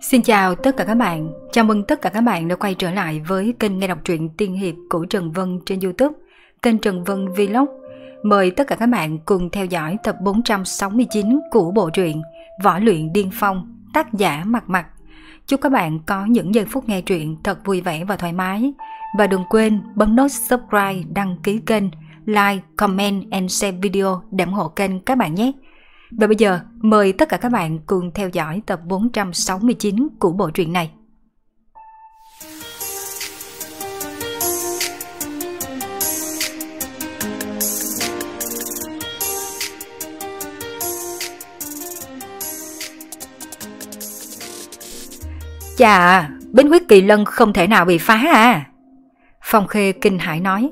Xin chào tất cả các bạn, chào mừng tất cả các bạn đã quay trở lại với kênh nghe đọc truyện tiên hiệp của Trần Vân trên Youtube, kênh Trần Vân Vlog. Mời tất cả các bạn cùng theo dõi tập 469 của bộ truyện Võ luyện điên phong, tác giả Mặt Mặt. Chúc các bạn có những giây phút nghe truyện thật vui vẻ và thoải mái. Và đừng quên bấm nút subscribe, đăng ký kênh, like, comment and share video để ủng hộ kênh các bạn nhé. Và bây giờ, mời tất cả các bạn cùng theo dõi tập 469 của bộ truyện này. Chà, bến huyết kỳ lân không thể nào bị phá à. Phong Khê kinh hãi nói.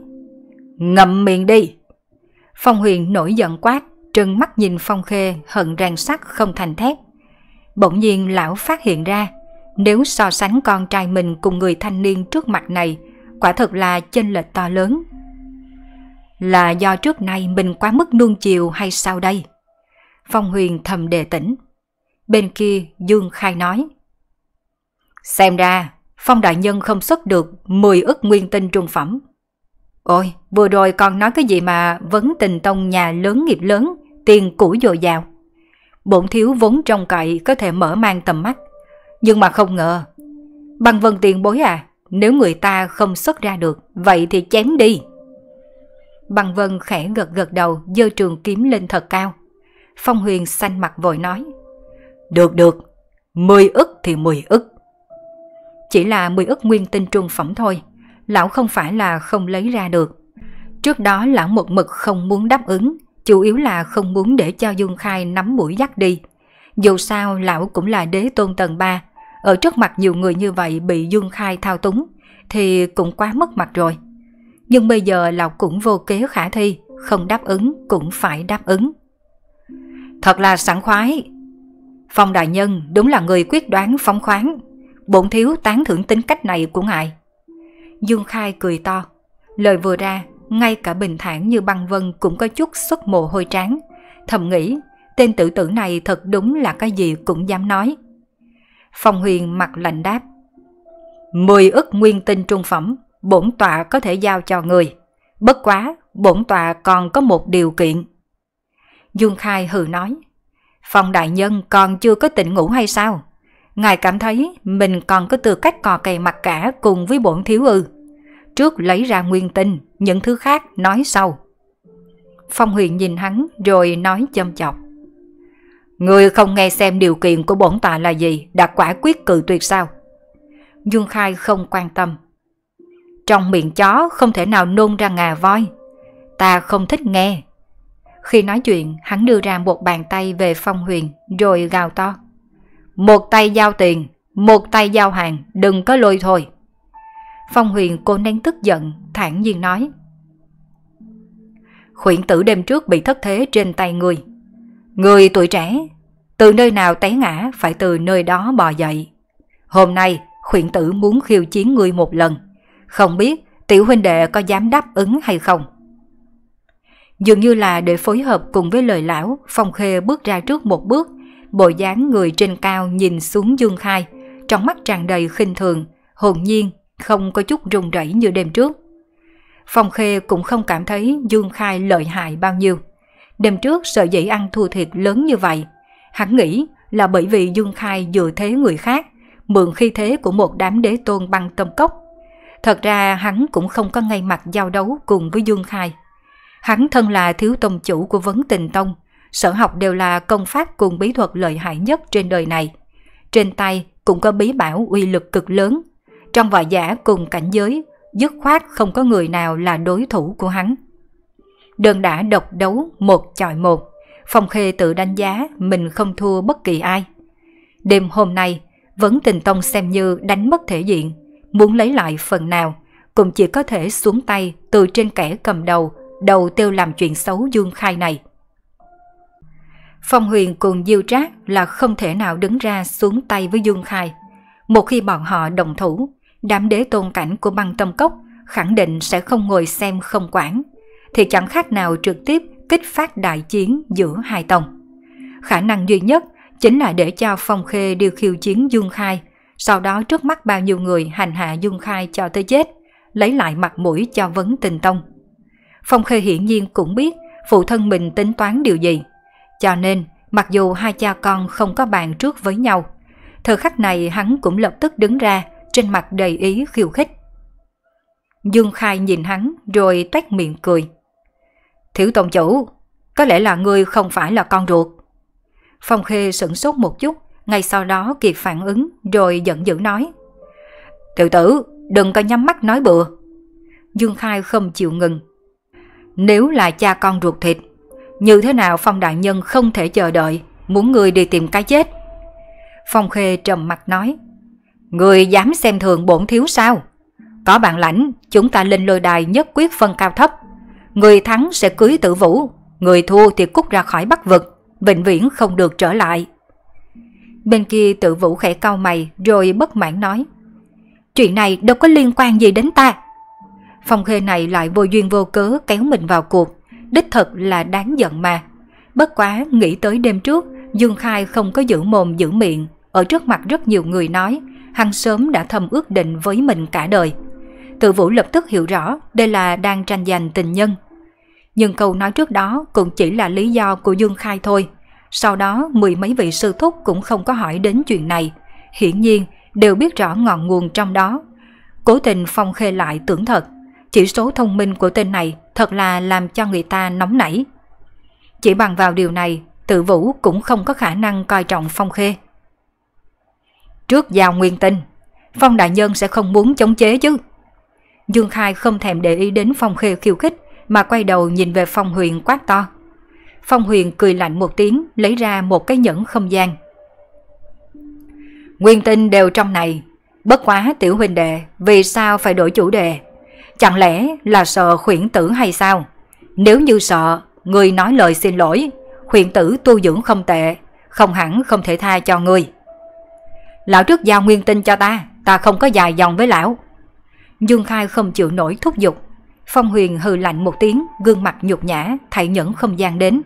Ngậm miệng đi. Phong Huyền nổi giận quát trừng mắt nhìn Phong Khê hận ràng sắt không thành thép. Bỗng nhiên lão phát hiện ra, nếu so sánh con trai mình cùng người thanh niên trước mặt này, quả thật là chênh lệch to lớn. Là do trước nay mình quá mức nuông chiều hay sao đây? Phong Huyền thầm đề tỉnh. Bên kia Dương Khai nói. Xem ra, Phong Đại Nhân không xuất được 10 ức nguyên tinh trung phẩm. Ôi, vừa rồi còn nói cái gì mà vấn tình tông nhà lớn nghiệp lớn, tiền cũ dồi dào. Bổn thiếu vốn trong cậy có thể mở mang tầm mắt, nhưng mà không ngờ. Bằng vân tiền bối à, nếu người ta không xuất ra được, vậy thì chém đi. Bằng vân khẽ gật gật đầu dơ trường kiếm lên thật cao. Phong huyền xanh mặt vội nói. Được được, mười ức thì mười ức. Chỉ là mười ức nguyên tinh trung phẩm thôi, lão không phải là không lấy ra được. Trước đó lão một mực không muốn đáp ứng, chủ yếu là không muốn để cho Dương Khai nắm mũi dắt đi. Dù sao lão cũng là đế tôn tầng 3, ở trước mặt nhiều người như vậy bị Dương Khai thao túng thì cũng quá mất mặt rồi. Nhưng bây giờ lão cũng vô kế khả thi, không đáp ứng cũng phải đáp ứng. Thật là sẵn khoái. Phong đại nhân đúng là người quyết đoán phóng khoáng. Bổn thiếu tán thưởng tính cách này của ngài. Dương Khai cười to. Lời vừa ra, ngay cả bình thản như băng vân cũng có chút xuất mồ hôi tráng. Thầm nghĩ, tên tự tử này thật đúng là cái gì cũng dám nói. Phong Huyền mặt lạnh đáp. Mười ức nguyên tinh trung phẩm, bổn tọa có thể giao cho người. Bất quá, bổn tọa còn có một điều kiện. Dương Khai hừ nói. Phong đại nhân còn chưa có tỉnh ngủ hay sao? Ngài cảm thấy mình còn có tư cách cò cày mặt cả cùng với bổn thiếu ư. Trước lấy ra nguyên tinh, những thứ khác nói sau. Phong Huyền nhìn hắn rồi nói châm chọc. Người không nghe xem điều kiện của bổn tọa là gì đã quả quyết cự tuyệt sao? Dương Khai không quan tâm. Trong miệng chó không thể nào nôn ra ngà voi. Ta không thích nghe. Khi nói chuyện, hắn đưa ra một bàn tay về Phong Huyền rồi gào to. Một tay giao tiền, một tay giao hàng, đừng có lôi thôi. Phong Huyền cô nén tức giận thản nhiên nói. Khuyển tử đêm trước bị thất thế trên tay người. Người tuổi trẻ, từ nơi nào té ngã phải từ nơi đó bò dậy. Hôm nay, khuyển tử muốn khiêu chiến người một lần. Không biết tiểu huynh đệ có dám đáp ứng hay không? Dường như là để phối hợp cùng với lời lão, Phong Khê bước ra trước một bước, bộ dáng người trên cao nhìn xuống Dương Khai, trong mắt tràn đầy khinh thường, hồn nhiên, không có chút rung rẩy như đêm trước. Phong Khê cũng không cảm thấy Dương Khai lợi hại bao nhiêu. Đêm trước sợ dĩ ăn thua thiệt lớn như vậy, hắn nghĩ là bởi vì Dương Khai dựa thế người khác, mượn khi thế của một đám đế tôn băng tâm cốc. Thật ra hắn cũng không có ngay mặt giao đấu cùng với Dương Khai. Hắn thân là thiếu tông chủ của vấn tình tông, sở học đều là công pháp cùng bí thuật lợi hại nhất trên đời này. Trên tay cũng có bí bảo uy lực cực lớn. Trong võ giả cùng cảnh giới, dứt khoát không có người nào là đối thủ của hắn. Đơn đã độc đấu một chọi một, Phong Khê tự đánh giá mình không thua bất kỳ ai. Đêm hôm nay, Vấn Tình Tông xem như đánh mất thể diện, muốn lấy lại phần nào, cũng chỉ có thể xuống tay từ trên kẻ cầm đầu, đầu tiêu làm chuyện xấu dương khai này. Phong Huyền cùng Diêu Trác là không thể nào đứng ra xuống tay với Dương Khai. Một khi bọn họ đồng thủ, đám đế tôn cảnh của băng tâm cốc khẳng định sẽ không ngồi xem không quản, thì chẳng khác nào trực tiếp kích phát đại chiến giữa hai tông. Khả năng duy nhất chính là để cho Phong Khê điều khiêu chiến Dương Khai, sau đó trước mắt bao nhiêu người hành hạ Dung Khai cho tới chết, lấy lại mặt mũi cho vấn tình tông. Phong Khê hiển nhiên cũng biết phụ thân mình tính toán điều gì. Cho nên, mặc dù hai cha con không có bàn trước với nhau, thời khắc này hắn cũng lập tức đứng ra trên mặt đầy ý khiêu khích. Dương Khai nhìn hắn rồi tách miệng cười. Thiếu tổng chủ, có lẽ là ngươi không phải là con ruột. Phong Khê sửng sốt một chút, ngay sau đó kịp phản ứng rồi giận dữ nói. Tiểu tử, đừng có nhắm mắt nói bừa. Dương Khai không chịu ngừng. Nếu là cha con ruột thịt, như thế nào Phong Đại Nhân không thể chờ đợi, muốn người đi tìm cái chết. Phong Khê trầm mặt nói. Người dám xem thường bổn thiếu sao? Có bạn lãnh, chúng ta lên lôi đài nhất quyết phân cao thấp. Người thắng sẽ cưới tử vũ, người thua thì cút ra khỏi bắc vực, vĩnh viễn không được trở lại. Bên kia tự vũ khẽ cau mày rồi bất mãn nói. Chuyện này đâu có liên quan gì đến ta. Phong khê này lại vô duyên vô cớ kéo mình vào cuộc, đích thật là đáng giận mà. Bất quá nghĩ tới đêm trước, Dương Khai không có giữ mồm giữ miệng, ở trước mặt rất nhiều người nói – hắn sớm đã thầm ước định với mình cả đời. Tự vũ lập tức hiểu rõ đây là đang tranh giành tình nhân. Nhưng câu nói trước đó cũng chỉ là lý do của Dương Khai thôi. Sau đó mười mấy vị sư thúc cũng không có hỏi đến chuyện này. Hiển nhiên đều biết rõ ngọn nguồn trong đó. Cố tình phong khê lại tưởng thật. Chỉ số thông minh của tên này thật là làm cho người ta nóng nảy. Chỉ bằng vào điều này, tự vũ cũng không có khả năng coi trọng phong khê. Trước giao nguyên tinh, Phong Đại Nhân sẽ không muốn chống chế chứ. Dương Khai không thèm để ý đến Phong Khê khiêu khích mà quay đầu nhìn về Phong Huyền quát to. Phong Huyền cười lạnh một tiếng lấy ra một cái nhẫn không gian. Nguyên tinh đều trong này, bất quá tiểu huynh đệ vì sao phải đổi chủ đề? Chẳng lẽ là sợ khuyển tử hay sao? Nếu như sợ, người nói lời xin lỗi, khuyển tử tu dưỡng không tệ, không hẳn không thể tha cho người. Lão trước giao nguyên tinh cho ta, ta không có dài dòng với lão. Dương Khai không chịu nổi thúc giục. Phong Huyền hừ lạnh một tiếng, gương mặt nhục nhã, thảy nhẫn không gian đến.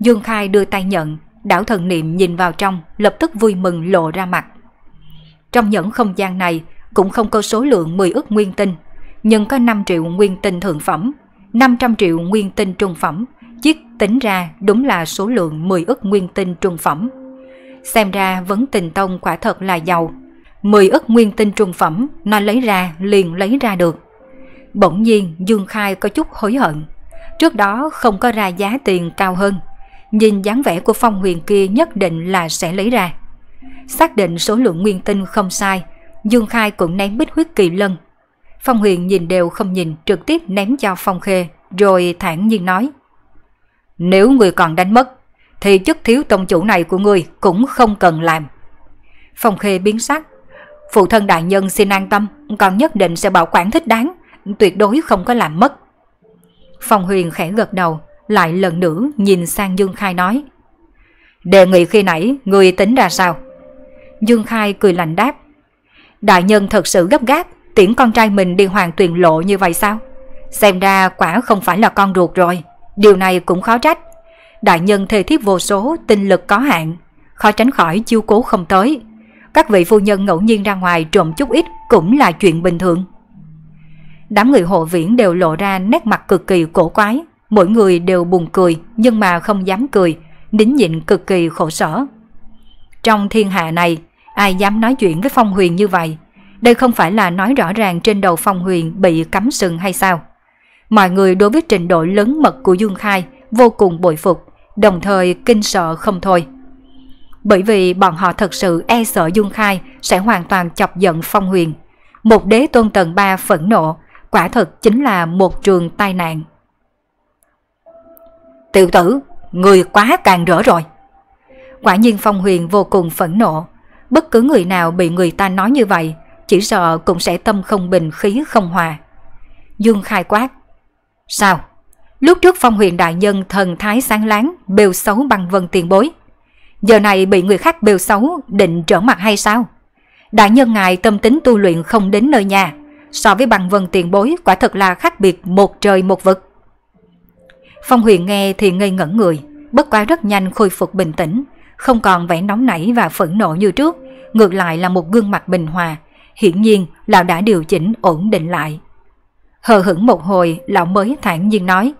Dương Khai đưa tay nhận, đảo thần niệm nhìn vào trong, lập tức vui mừng lộ ra mặt. Trong nhẫn không gian này cũng không có số lượng 10 ức nguyên tinh, nhưng có 5 triệu nguyên tinh thượng phẩm, 500 triệu nguyên tinh trung phẩm, chiếc tính ra đúng là số lượng 10 ức nguyên tinh trung phẩm xem ra vấn tình tông quả thật là giàu. Mười ức nguyên tinh trùng phẩm, nó lấy ra liền lấy ra được. Bỗng nhiên Dương Khai có chút hối hận. Trước đó không có ra giá tiền cao hơn. Nhìn dáng vẻ của phong huyền kia nhất định là sẽ lấy ra. Xác định số lượng nguyên tinh không sai, Dương Khai cũng ném bích huyết kỳ lân. Phong huyền nhìn đều không nhìn trực tiếp ném cho Phong Khê rồi thản nhiên nói. Nếu người còn đánh mất thì chức thiếu tông chủ này của ngươi cũng không cần làm. Phong Khê biến sắc. Phụ thân đại nhân xin an tâm, con nhất định sẽ bảo quản thích đáng, tuyệt đối không có làm mất. Phong Huyền khẽ gật đầu, lại lần nữa nhìn sang Dương Khai nói. Đề nghị khi nãy, người tính ra sao? Dương Khai cười lạnh đáp. Đại nhân thật sự gấp gáp, tiễn con trai mình đi hoàng tuyển lộ như vậy sao? Xem ra quả không phải là con ruột rồi, điều này cũng khó trách đại nhân thề thiết vô số, tinh lực có hạn, khó tránh khỏi chiêu cố không tới. Các vị phu nhân ngẫu nhiên ra ngoài trộm chút ít cũng là chuyện bình thường. Đám người hộ viễn đều lộ ra nét mặt cực kỳ cổ quái, mỗi người đều buồn cười nhưng mà không dám cười, nín nhịn cực kỳ khổ sở. Trong thiên hạ này, ai dám nói chuyện với Phong Huyền như vậy? Đây không phải là nói rõ ràng trên đầu Phong Huyền bị cắm sừng hay sao? Mọi người đối với trình độ lớn mật của Dương Khai vô cùng bội phục, đồng thời kinh sợ không thôi. Bởi vì bọn họ thật sự e sợ Dung Khai sẽ hoàn toàn chọc giận Phong Huyền. Một đế tôn tầng 3 phẫn nộ, quả thật chính là một trường tai nạn. Tiểu tử, người quá càng rỡ rồi. Quả nhiên Phong Huyền vô cùng phẫn nộ. Bất cứ người nào bị người ta nói như vậy, chỉ sợ cũng sẽ tâm không bình khí không hòa. Dung khai quát. Sao? Lúc trước phong huyền đại nhân thần thái sáng láng, bêu xấu bằng vân tiền bối. Giờ này bị người khác bêu xấu, định trở mặt hay sao? Đại nhân ngài tâm tính tu luyện không đến nơi nhà, so với bằng vân tiền bối quả thật là khác biệt một trời một vực. Phong huyền nghe thì ngây ngẩn người, bất quá rất nhanh khôi phục bình tĩnh, không còn vẻ nóng nảy và phẫn nộ như trước, ngược lại là một gương mặt bình hòa, hiển nhiên lão đã điều chỉnh ổn định lại. Hờ hững một hồi, lão mới thản nhiên nói,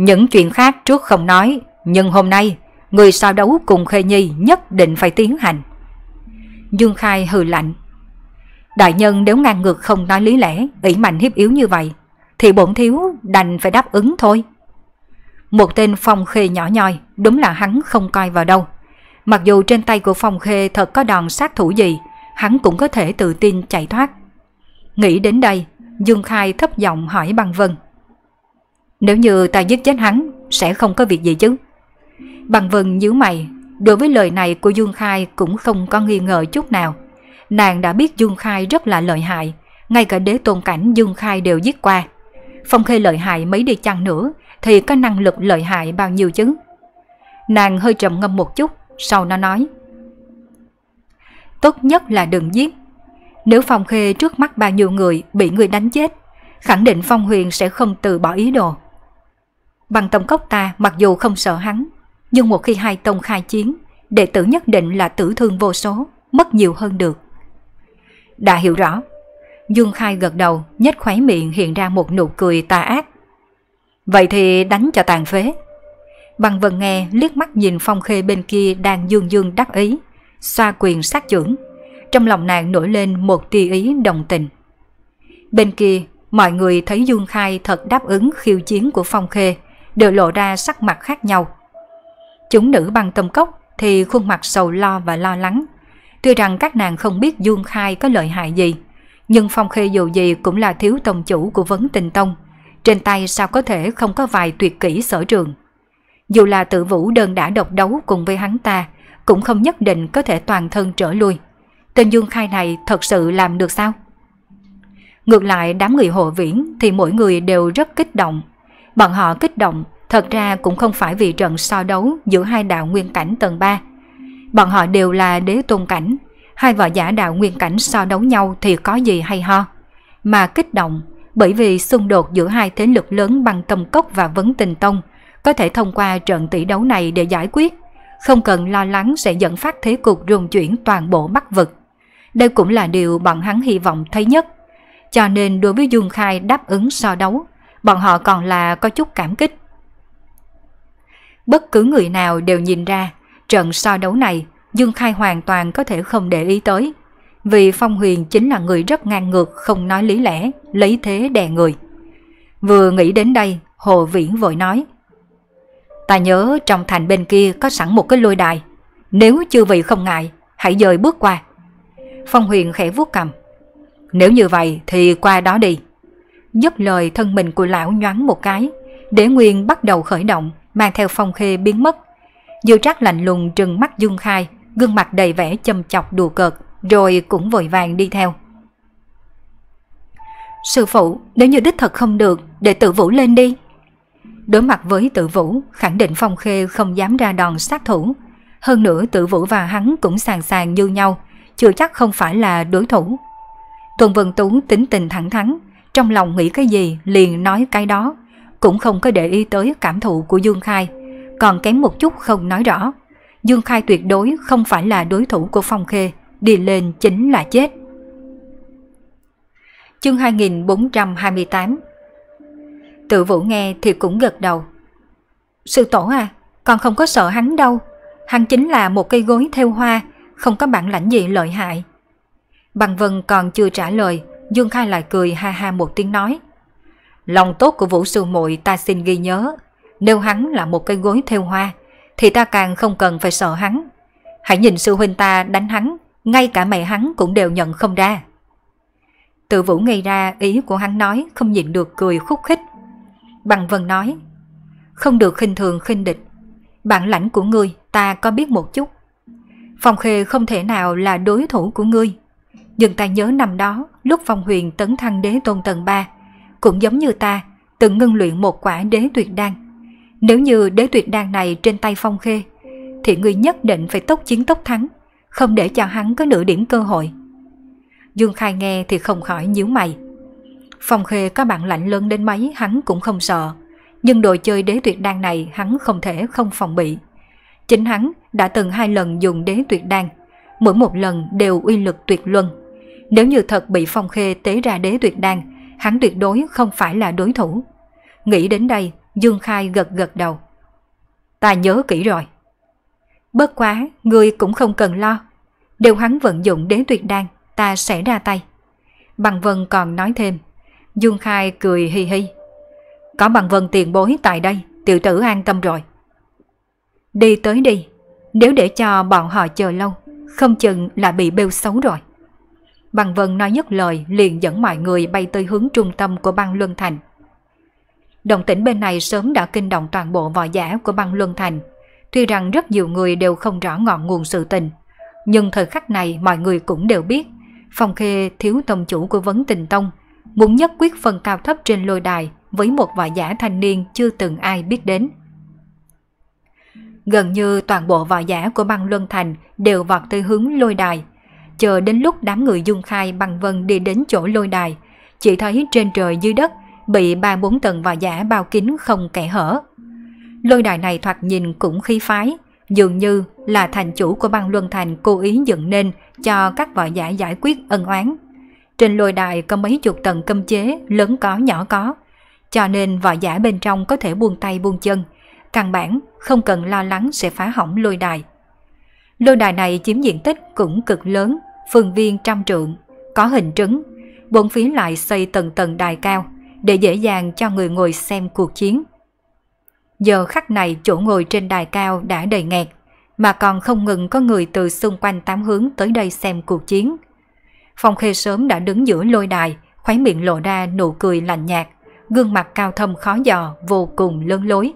những chuyện khác trước không nói, nhưng hôm nay, người sao đấu cùng Khê Nhi nhất định phải tiến hành. Dương Khai hừ lạnh. Đại nhân nếu ngang ngược không nói lý lẽ, ủy mạnh hiếp yếu như vậy, thì bổn thiếu đành phải đáp ứng thôi. Một tên Phong Khê nhỏ nhoi, đúng là hắn không coi vào đâu. Mặc dù trên tay của Phong Khê thật có đòn sát thủ gì, hắn cũng có thể tự tin chạy thoát. Nghĩ đến đây, Dương Khai thấp giọng hỏi Băng Vân. Nếu như ta giết chết hắn Sẽ không có việc gì chứ Bằng vần nhíu mày Đối với lời này của Dương Khai cũng không có nghi ngờ chút nào Nàng đã biết Dương Khai rất là lợi hại Ngay cả đế tôn cảnh Dương Khai đều giết qua Phong Khê lợi hại mấy đi chăng nữa Thì có năng lực lợi hại bao nhiêu chứ Nàng hơi trầm ngâm một chút Sau nó nói Tốt nhất là đừng giết Nếu Phong Khê trước mắt bao nhiêu người Bị người đánh chết Khẳng định Phong Huyền sẽ không từ bỏ ý đồ bằng tông cốc ta mặc dù không sợ hắn, nhưng một khi hai tông khai chiến, đệ tử nhất định là tử thương vô số, mất nhiều hơn được. Đã hiểu rõ, Dương Khai gật đầu, nhếch khóe miệng hiện ra một nụ cười tà ác. Vậy thì đánh cho tàn phế. Bằng vần nghe liếc mắt nhìn phong khê bên kia đang dương dương đắc ý, xoa quyền sát trưởng. Trong lòng nàng nổi lên một tia ý đồng tình. Bên kia, mọi người thấy Dương Khai thật đáp ứng khiêu chiến của Phong Khê, đều lộ ra sắc mặt khác nhau. Chúng nữ băng tâm cốc thì khuôn mặt sầu lo và lo lắng. Tuy rằng các nàng không biết Dương Khai có lợi hại gì, nhưng Phong Khê dù gì cũng là thiếu tông chủ của vấn tình tông. Trên tay sao có thể không có vài tuyệt kỹ sở trường. Dù là tự vũ đơn đã độc đấu cùng với hắn ta, cũng không nhất định có thể toàn thân trở lui. Tên Dương Khai này thật sự làm được sao? Ngược lại đám người hộ viễn thì mỗi người đều rất kích động, Bọn họ kích động, thật ra cũng không phải vì trận so đấu giữa hai đạo nguyên cảnh tầng 3. Bọn họ đều là đế tôn cảnh, hai vợ giả đạo nguyên cảnh so đấu nhau thì có gì hay ho. Mà kích động, bởi vì xung đột giữa hai thế lực lớn bằng tâm cốc và vấn tình tông có thể thông qua trận tỷ đấu này để giải quyết, không cần lo lắng sẽ dẫn phát thế cục rung chuyển toàn bộ bắc vực. Đây cũng là điều bọn hắn hy vọng thấy nhất. Cho nên đối với Dương Khai đáp ứng so đấu bọn họ còn là có chút cảm kích. Bất cứ người nào đều nhìn ra, trận so đấu này Dương Khai hoàn toàn có thể không để ý tới, vì Phong Huyền chính là người rất ngang ngược không nói lý lẽ, lấy thế đè người. Vừa nghĩ đến đây, Hồ Viễn vội nói. Ta nhớ trong thành bên kia có sẵn một cái lôi đài, nếu chư vị không ngại, hãy dời bước qua. Phong Huyền khẽ vuốt cầm. Nếu như vậy thì qua đó đi dứt lời thân mình của lão nhoáng một cái, để nguyên bắt đầu khởi động, mang theo phong khê biến mất. Dư trác lạnh lùng trừng mắt Dương Khai, gương mặt đầy vẻ châm chọc đùa cợt, rồi cũng vội vàng đi theo. Sư phụ, nếu như đích thật không được, để tự vũ lên đi. Đối mặt với tự vũ, khẳng định Phong Khê không dám ra đòn sát thủ. Hơn nữa tự vũ và hắn cũng sàng sàng như nhau, chưa chắc không phải là đối thủ. Tuần Vân Tú tính tình thẳng thắn, trong lòng nghĩ cái gì liền nói cái đó, cũng không có để ý tới cảm thụ của Dương Khai, còn kém một chút không nói rõ. Dương Khai tuyệt đối không phải là đối thủ của Phong Khê, đi lên chính là chết. Chương 2428 Tự vũ nghe thì cũng gật đầu. Sư tổ à, con không có sợ hắn đâu, hắn chính là một cây gối theo hoa, không có bản lãnh gì lợi hại. Bằng Vân còn chưa trả lời, Dương Khai lại cười ha ha một tiếng nói. Lòng tốt của Vũ Sư muội ta xin ghi nhớ, nếu hắn là một cây gối theo hoa, thì ta càng không cần phải sợ hắn. Hãy nhìn sư huynh ta đánh hắn, ngay cả mẹ hắn cũng đều nhận không ra. Tự Vũ nghe ra ý của hắn nói không nhịn được cười khúc khích. Bằng Vân nói, không được khinh thường khinh địch, bản lãnh của ngươi ta có biết một chút. Phòng Khê không thể nào là đối thủ của ngươi nhưng ta nhớ năm đó lúc Phong Huyền tấn thăng đế tôn tầng 3, cũng giống như ta, từng ngưng luyện một quả đế tuyệt đan. Nếu như đế tuyệt đan này trên tay Phong Khê, thì người nhất định phải tốc chiến tốc thắng, không để cho hắn có nửa điểm cơ hội. Dương Khai nghe thì không khỏi nhíu mày. Phong Khê có bạn lạnh lớn đến mấy hắn cũng không sợ, nhưng đồ chơi đế tuyệt đan này hắn không thể không phòng bị. Chính hắn đã từng hai lần dùng đế tuyệt đan, mỗi một lần đều uy lực tuyệt luân. Nếu như thật bị Phong Khê tế ra đế tuyệt đan, hắn tuyệt đối không phải là đối thủ. Nghĩ đến đây, Dương Khai gật gật đầu. Ta nhớ kỹ rồi. Bất quá, ngươi cũng không cần lo. Đều hắn vận dụng đế tuyệt đan, ta sẽ ra tay. Bằng Vân còn nói thêm. Dương Khai cười hi hi. Có Bằng Vân tiền bối tại đây, tiểu tử an tâm rồi. Đi tới đi, nếu để cho bọn họ chờ lâu, không chừng là bị bêu xấu rồi. Bằng Vân nói nhất lời liền dẫn mọi người bay tới hướng trung tâm của băng Luân Thành. Động tĩnh bên này sớm đã kinh động toàn bộ võ giả của băng Luân Thành. Tuy rằng rất nhiều người đều không rõ ngọn nguồn sự tình, nhưng thời khắc này mọi người cũng đều biết. Phong Khê thiếu tông chủ của Vấn Tình Tông, muốn nhất quyết phần cao thấp trên lôi đài với một võ giả thanh niên chưa từng ai biết đến. Gần như toàn bộ võ giả của băng Luân Thành đều vọt tới hướng lôi đài – chờ đến lúc đám người dung khai bằng vân đi đến chỗ lôi đài, chỉ thấy trên trời dưới đất bị ba bốn tầng vỏ giả bao kín không kẻ hở. Lôi đài này thoạt nhìn cũng khí phái, dường như là thành chủ của băng luân thành cố ý dựng nên cho các võ giả giải quyết ân oán. Trên lôi đài có mấy chục tầng cấm chế lớn có nhỏ có, cho nên võ giả bên trong có thể buông tay buông chân, căn bản không cần lo lắng sẽ phá hỏng lôi đài. Lôi đài này chiếm diện tích cũng cực lớn, phương viên trăm trượng, có hình trứng, bốn phía lại xây tầng tầng đài cao để dễ dàng cho người ngồi xem cuộc chiến. Giờ khắc này chỗ ngồi trên đài cao đã đầy nghẹt, mà còn không ngừng có người từ xung quanh tám hướng tới đây xem cuộc chiến. Phong Khê sớm đã đứng giữa lôi đài, khóe miệng lộ ra nụ cười lạnh nhạt, gương mặt cao thâm khó dò, vô cùng lớn lối.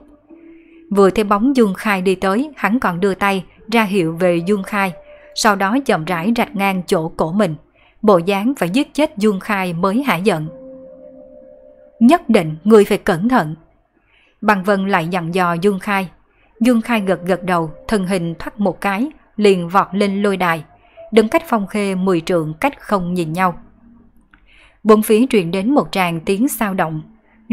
Vừa thấy bóng dung Khai đi tới, hắn còn đưa tay ra hiệu về dung Khai sau đó chậm rãi rạch ngang chỗ cổ mình. Bộ dáng phải giết chết Dương Khai mới hả giận. Nhất định người phải cẩn thận. Bằng Vân lại dặn dò Dương Khai. Dương Khai gật gật đầu, thân hình thoát một cái, liền vọt lên lôi đài. Đứng cách phong khê mười trượng cách không nhìn nhau. Bốn phía truyền đến một tràng tiếng sao động.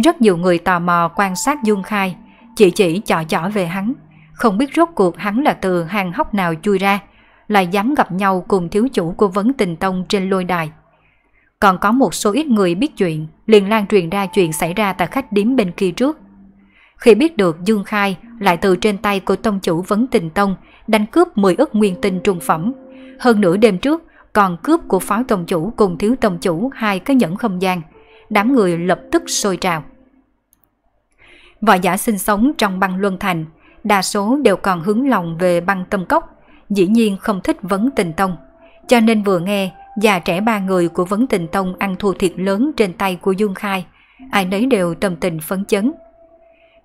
Rất nhiều người tò mò quan sát Dương Khai, chỉ chỉ chọ chọ về hắn, không biết rốt cuộc hắn là từ hàng hốc nào chui ra lại dám gặp nhau cùng thiếu chủ của vấn tình tông trên lôi đài. Còn có một số ít người biết chuyện, liền lan truyền ra chuyện xảy ra tại khách điếm bên kia trước. Khi biết được Dương Khai lại từ trên tay của tông chủ vấn tình tông đánh cướp 10 ức nguyên tinh trung phẩm. Hơn nửa đêm trước, còn cướp của pháo tông chủ cùng thiếu tông chủ hai cái nhẫn không gian. Đám người lập tức sôi trào. Võ giả sinh sống trong băng Luân Thành, đa số đều còn hướng lòng về băng tâm cốc dĩ nhiên không thích Vấn Tình Tông, cho nên vừa nghe già trẻ ba người của Vấn Tình Tông ăn thua thiệt lớn trên tay của Dương Khai, ai nấy đều tâm tình phấn chấn.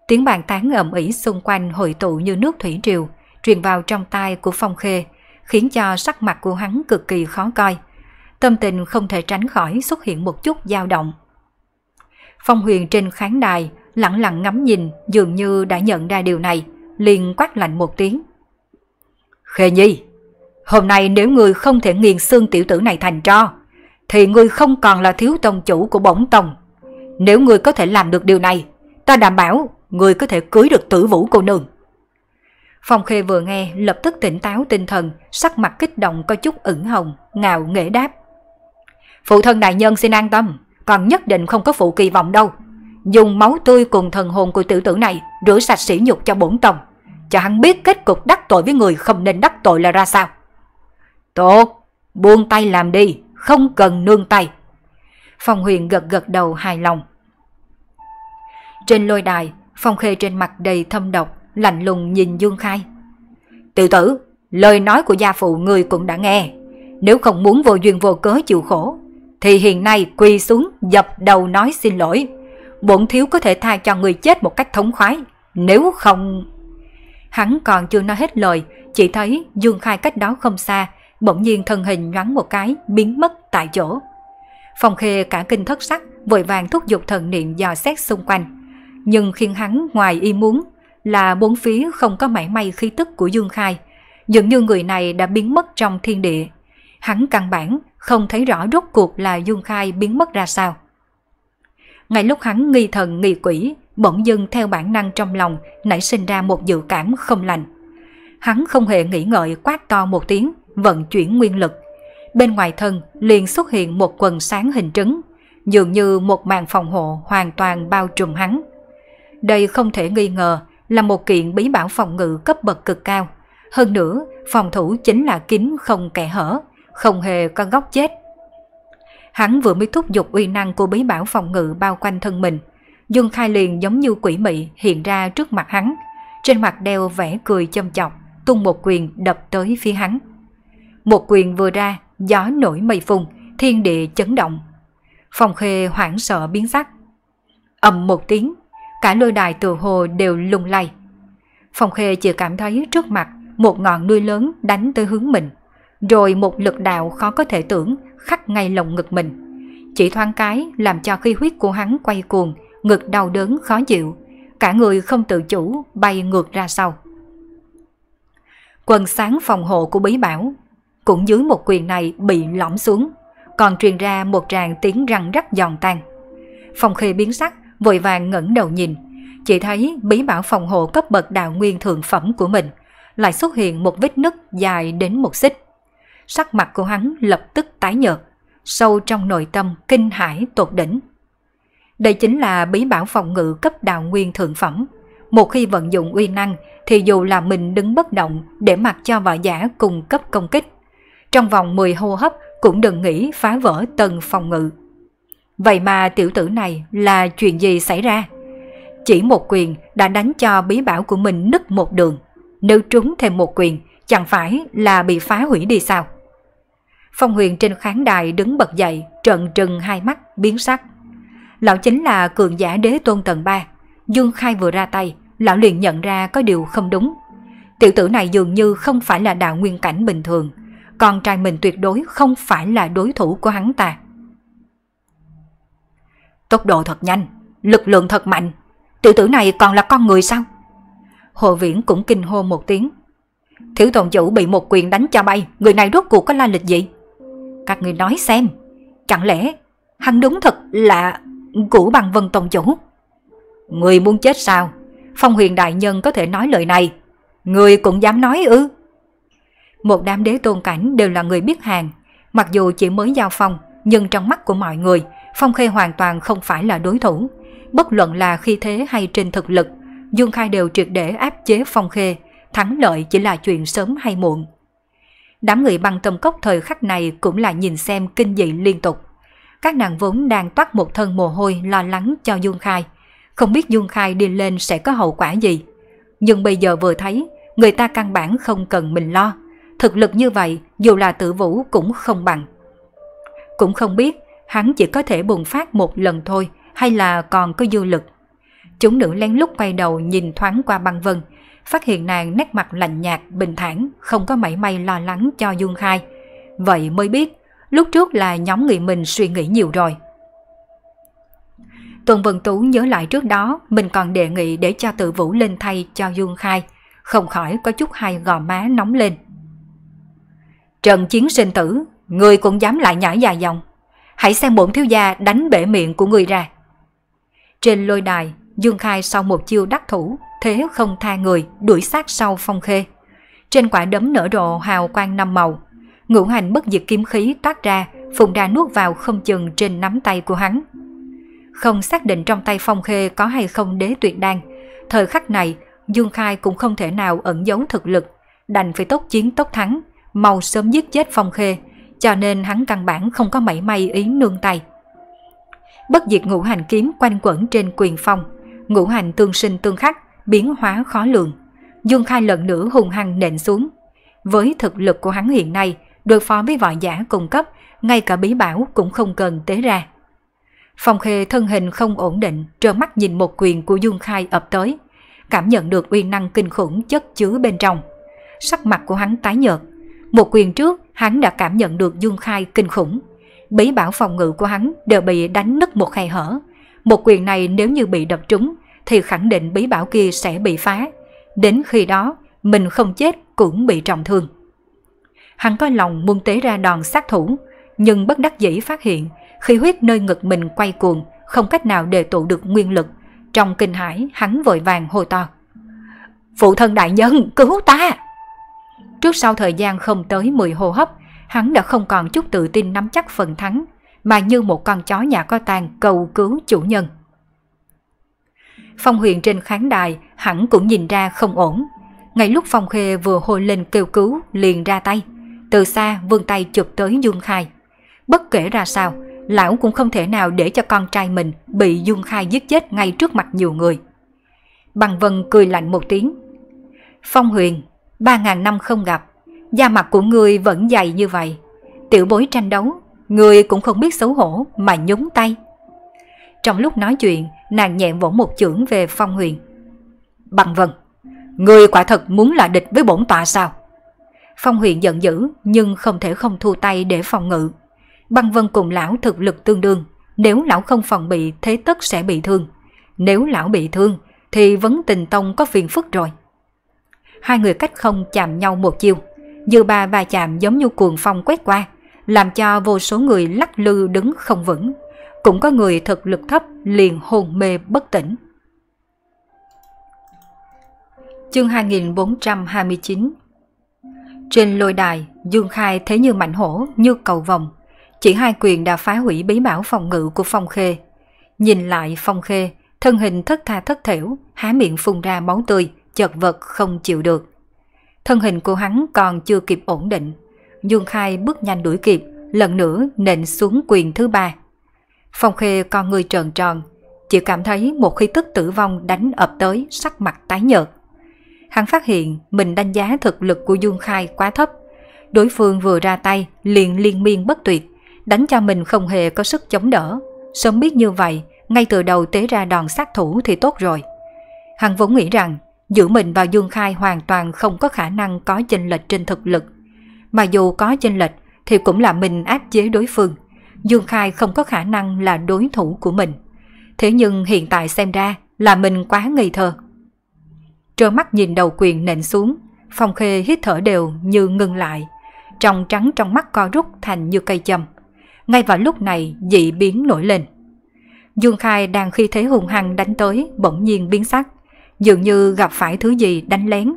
Tiếng bàn tán ầm ĩ xung quanh hội tụ như nước thủy triều, truyền vào trong tai của Phong Khê, khiến cho sắc mặt của hắn cực kỳ khó coi. Tâm tình không thể tránh khỏi xuất hiện một chút dao động. Phong Huyền trên khán đài lặng lặng ngắm nhìn dường như đã nhận ra điều này, liền quát lạnh một tiếng – Khê Nhi, hôm nay nếu ngươi không thể nghiền xương tiểu tử này thành tro, thì ngươi không còn là thiếu tông chủ của bổn tông. Nếu ngươi có thể làm được điều này, ta đảm bảo ngươi có thể cưới được tử vũ cô nương. Phong Khê vừa nghe lập tức tỉnh táo tinh thần, sắc mặt kích động có chút ửng hồng, ngạo nghễ đáp. Phụ thân đại nhân xin an tâm, còn nhất định không có phụ kỳ vọng đâu. Dùng máu tươi cùng thần hồn của tiểu tử này rửa sạch sỉ nhục cho bổn tông. Chẳng biết kết cục đắc tội với người không nên đắc tội là ra sao. Tốt, buông tay làm đi, không cần nương tay. Phong huyền gật gật đầu hài lòng. Trên lôi đài, Phong Khê trên mặt đầy thâm độc, lạnh lùng nhìn Dương Khai. Tự tử, lời nói của gia phụ người cũng đã nghe. Nếu không muốn vô duyên vô cớ chịu khổ, thì hiện nay quỳ xuống dập đầu nói xin lỗi. Bổn thiếu có thể tha cho người chết một cách thống khoái, nếu không... Hắn còn chưa nói hết lời, chỉ thấy Dương Khai cách đó không xa, bỗng nhiên thân hình nhoáng một cái, biến mất tại chỗ. Phong Khê cả kinh thất sắc, vội vàng thúc giục thần niệm dò xét xung quanh. Nhưng khiến hắn ngoài ý muốn là bốn phía không có mảy may khí tức của Dương Khai. Dường như người này đã biến mất trong thiên địa. Hắn căn bản không thấy rõ rốt cuộc là Dương Khai biến mất ra sao. Ngay lúc hắn nghi thần nghi quỷ, bỗng dưng theo bản năng trong lòng nảy sinh ra một dự cảm không lành. Hắn không hề nghĩ ngợi quát to một tiếng, vận chuyển nguyên lực. Bên ngoài thân liền xuất hiện một quần sáng hình trứng, dường như một màn phòng hộ hoàn toàn bao trùm hắn. Đây không thể nghi ngờ là một kiện bí bảo phòng ngự cấp bậc cực cao. Hơn nữa, phòng thủ chính là kín không kẻ hở, không hề có góc chết. Hắn vừa mới thúc giục uy năng của bí bảo phòng ngự bao quanh thân mình – Dương Khai liền giống như quỷ mị hiện ra trước mặt hắn, trên mặt đeo vẻ cười châm chọc, tung một quyền đập tới phía hắn. Một quyền vừa ra, gió nổi mây phùng, thiên địa chấn động. Phong Khê hoảng sợ biến sắc. ầm một tiếng, cả lôi đài từ hồ đều lung lay. Phong Khê chỉ cảm thấy trước mặt một ngọn núi lớn đánh tới hướng mình, rồi một lực đạo khó có thể tưởng khắc ngay lồng ngực mình. Chỉ thoáng cái làm cho khí huyết của hắn quay cuồng, ngực đau đớn khó chịu, cả người không tự chủ bay ngược ra sau. Quần sáng phòng hộ của bí bảo cũng dưới một quyền này bị lõm xuống, còn truyền ra một tràng tiếng răng rắc giòn tan. Phong khê biến sắc, vội vàng ngẩng đầu nhìn, chỉ thấy bí bảo phòng hộ cấp bậc đạo nguyên thượng phẩm của mình lại xuất hiện một vết nứt dài đến một xích. Sắc mặt của hắn lập tức tái nhợt, sâu trong nội tâm kinh hãi tột đỉnh. Đây chính là bí bảo phòng ngự cấp đạo nguyên thượng phẩm. Một khi vận dụng uy năng thì dù là mình đứng bất động để mặc cho võ giả cùng cấp công kích. Trong vòng 10 hô hấp cũng đừng nghĩ phá vỡ tầng phòng ngự. Vậy mà tiểu tử này là chuyện gì xảy ra? Chỉ một quyền đã đánh cho bí bảo của mình nứt một đường. Nếu trúng thêm một quyền, chẳng phải là bị phá hủy đi sao? Phong Huyền trên khán đài đứng bật dậy, trợn trừng hai mắt, biến sắc lão chính là cường giả đế tôn tầng 3. Dương Khai vừa ra tay, lão liền nhận ra có điều không đúng. Tiểu tử này dường như không phải là đạo nguyên cảnh bình thường, con trai mình tuyệt đối không phải là đối thủ của hắn ta. Tốc độ thật nhanh, lực lượng thật mạnh, tiểu tử này còn là con người sao? Hồ Viễn cũng kinh hô một tiếng. Thiếu tồn chủ bị một quyền đánh cho bay, người này rốt cuộc có la lịch gì? Các người nói xem, chẳng lẽ hắn đúng thật là Cũ bằng vân tông chủ Người muốn chết sao Phong huyền đại nhân có thể nói lời này Người cũng dám nói ư Một đám đế tôn cảnh đều là người biết hàng Mặc dù chỉ mới giao phong Nhưng trong mắt của mọi người Phong Khê hoàn toàn không phải là đối thủ Bất luận là khi thế hay trên thực lực Dương Khai đều triệt để áp chế Phong Khê Thắng lợi chỉ là chuyện sớm hay muộn Đám người băng tâm cốc thời khắc này cũng là nhìn xem kinh dị liên tục các nàng vốn đang toát một thân mồ hôi lo lắng cho Dương Khai. Không biết Dương Khai đi lên sẽ có hậu quả gì. Nhưng bây giờ vừa thấy, người ta căn bản không cần mình lo. Thực lực như vậy, dù là tự vũ cũng không bằng. Cũng không biết, hắn chỉ có thể bùng phát một lần thôi, hay là còn có dư lực. Chúng nữ lén lút quay đầu nhìn thoáng qua băng vân, phát hiện nàng nét mặt lạnh nhạt, bình thản, không có mảy may lo lắng cho Dương Khai. Vậy mới biết lúc trước là nhóm người mình suy nghĩ nhiều rồi. Tuần Vân Tú nhớ lại trước đó mình còn đề nghị để cho tự Vũ lên thay cho Dương Khai, không khỏi có chút hai gò má nóng lên. Trần chiến sinh tử, người cũng dám lại nhảy dài dòng. Hãy xem bổn thiếu gia đánh bể miệng của người ra. Trên lôi đài, Dương Khai sau một chiêu đắc thủ, thế không tha người, đuổi sát sau phong khê. Trên quả đấm nở rộ hào quang năm màu, ngũ hành bất diệt kiếm khí toát ra, Phụng đa nuốt vào không chừng trên nắm tay của hắn. Không xác định trong tay Phong Khê có hay không đế tuyệt đan, thời khắc này Dương Khai cũng không thể nào ẩn giấu thực lực, đành phải tốt chiến tốt thắng, mau sớm giết chết Phong Khê, cho nên hắn căn bản không có mảy may ý nương tay. Bất diệt ngũ hành kiếm quanh quẩn trên quyền phong, ngũ hành tương sinh tương khắc, biến hóa khó lường. Dương Khai lần nữa hùng hăng nện xuống. Với thực lực của hắn hiện nay, đối phó với võ giả cung cấp, ngay cả bí bảo cũng không cần tế ra. Phong Khê thân hình không ổn định, trơ mắt nhìn một quyền của Dương Khai ập tới, cảm nhận được uy năng kinh khủng chất chứa bên trong. Sắc mặt của hắn tái nhợt, một quyền trước hắn đã cảm nhận được Dương Khai kinh khủng. Bí bảo phòng ngự của hắn đều bị đánh nứt một khe hở. Một quyền này nếu như bị đập trúng thì khẳng định bí bảo kia sẽ bị phá. Đến khi đó, mình không chết cũng bị trọng thương. Hắn có lòng muốn tế ra đòn sát thủ, nhưng bất đắc dĩ phát hiện khí huyết nơi ngực mình quay cuồng, không cách nào đề tụ được nguyên lực. Trong kinh hãi, hắn vội vàng hô to. Phụ thân đại nhân, cứu ta! Trước sau thời gian không tới 10 hô hấp, hắn đã không còn chút tự tin nắm chắc phần thắng, mà như một con chó nhà có tàn cầu cứu chủ nhân. Phong huyền trên khán đài hẳn cũng nhìn ra không ổn. Ngay lúc Phong Khê vừa hôi lên kêu cứu liền ra tay. Từ xa vươn tay chụp tới Dương Khai. Bất kể ra sao, lão cũng không thể nào để cho con trai mình bị Dương Khai giết chết ngay trước mặt nhiều người. Bằng Vân cười lạnh một tiếng. Phong Huyền, ba ngàn năm không gặp, da mặt của ngươi vẫn dày như vậy. Tiểu bối tranh đấu, ngươi cũng không biết xấu hổ mà nhúng tay. Trong lúc nói chuyện, nàng nhẹ vỗ một chưởng về Phong Huyền. Bằng Vân, ngươi quả thật muốn là địch với bổn tọa sao? Phong huyện giận dữ nhưng không thể không thu tay để phòng ngự. Băng Vân cùng lão thực lực tương đương, nếu lão không phòng bị thế tất sẽ bị thương. Nếu lão bị thương thì vấn tình tông có phiền phức rồi. Hai người cách không chạm nhau một chiêu, dư ba ba chạm giống như cuồng phong quét qua, làm cho vô số người lắc lư đứng không vững. Cũng có người thực lực thấp liền hồn mê bất tỉnh. Chương 2429 trên lôi đài, Dương Khai thế như mạnh hổ, như cầu vòng. Chỉ hai quyền đã phá hủy bí bảo phòng ngự của Phong Khê. Nhìn lại Phong Khê, thân hình thất tha thất thểu, há miệng phun ra máu tươi, chật vật không chịu được. Thân hình của hắn còn chưa kịp ổn định. Dương Khai bước nhanh đuổi kịp, lần nữa nện xuống quyền thứ ba. Phong Khê con người tròn tròn, chỉ cảm thấy một khi tức tử vong đánh ập tới sắc mặt tái nhợt hắn phát hiện mình đánh giá thực lực của Dương Khai quá thấp. Đối phương vừa ra tay liền liên miên bất tuyệt, đánh cho mình không hề có sức chống đỡ. Sớm biết như vậy, ngay từ đầu tế ra đòn sát thủ thì tốt rồi. Hắn vốn nghĩ rằng giữa mình và Dương Khai hoàn toàn không có khả năng có chênh lệch trên thực lực. Mà dù có chênh lệch thì cũng là mình áp chế đối phương. Dương Khai không có khả năng là đối thủ của mình. Thế nhưng hiện tại xem ra là mình quá ngây thơ trơ mắt nhìn đầu quyền nện xuống, Phong Khê hít thở đều như ngừng lại, trong trắng trong mắt co rút thành như cây châm. Ngay vào lúc này dị biến nổi lên. Dương Khai đang khi thế hùng hăng đánh tới bỗng nhiên biến sắc, dường như gặp phải thứ gì đánh lén.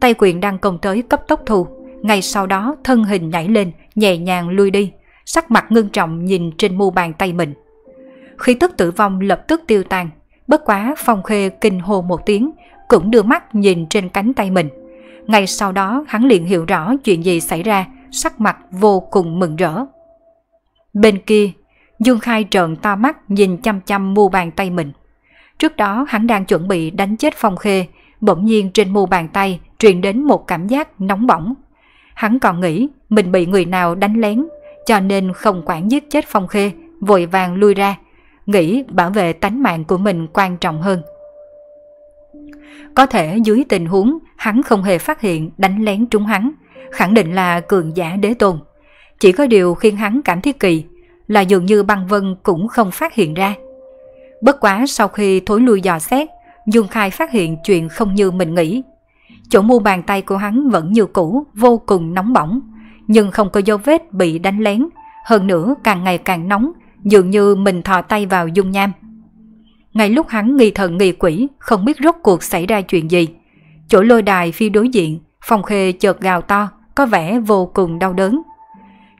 Tay quyền đang công tới cấp tốc thù, ngay sau đó thân hình nhảy lên, nhẹ nhàng lui đi, sắc mặt ngưng trọng nhìn trên mu bàn tay mình. Khí tức tử vong lập tức tiêu tan, bất quá Phong Khê kinh hô một tiếng, cũng đưa mắt nhìn trên cánh tay mình. Ngay sau đó hắn liền hiểu rõ chuyện gì xảy ra, sắc mặt vô cùng mừng rỡ. Bên kia, Dương Khai trợn to mắt nhìn chăm chăm mu bàn tay mình. Trước đó hắn đang chuẩn bị đánh chết Phong Khê, bỗng nhiên trên mu bàn tay truyền đến một cảm giác nóng bỏng. Hắn còn nghĩ mình bị người nào đánh lén, cho nên không quản giết chết Phong Khê, vội vàng lui ra, nghĩ bảo vệ tánh mạng của mình quan trọng hơn. Có thể dưới tình huống hắn không hề phát hiện đánh lén trúng hắn, khẳng định là cường giả đế tôn. Chỉ có điều khiến hắn cảm thấy kỳ là dường như băng vân cũng không phát hiện ra. Bất quá sau khi thối lui dò xét, Dương Khai phát hiện chuyện không như mình nghĩ. Chỗ mu bàn tay của hắn vẫn như cũ, vô cùng nóng bỏng, nhưng không có dấu vết bị đánh lén, hơn nữa càng ngày càng nóng, dường như mình thò tay vào dung nham ngay lúc hắn nghi thần nghi quỷ, không biết rốt cuộc xảy ra chuyện gì. Chỗ lôi đài phi đối diện, phong khê chợt gào to, có vẻ vô cùng đau đớn.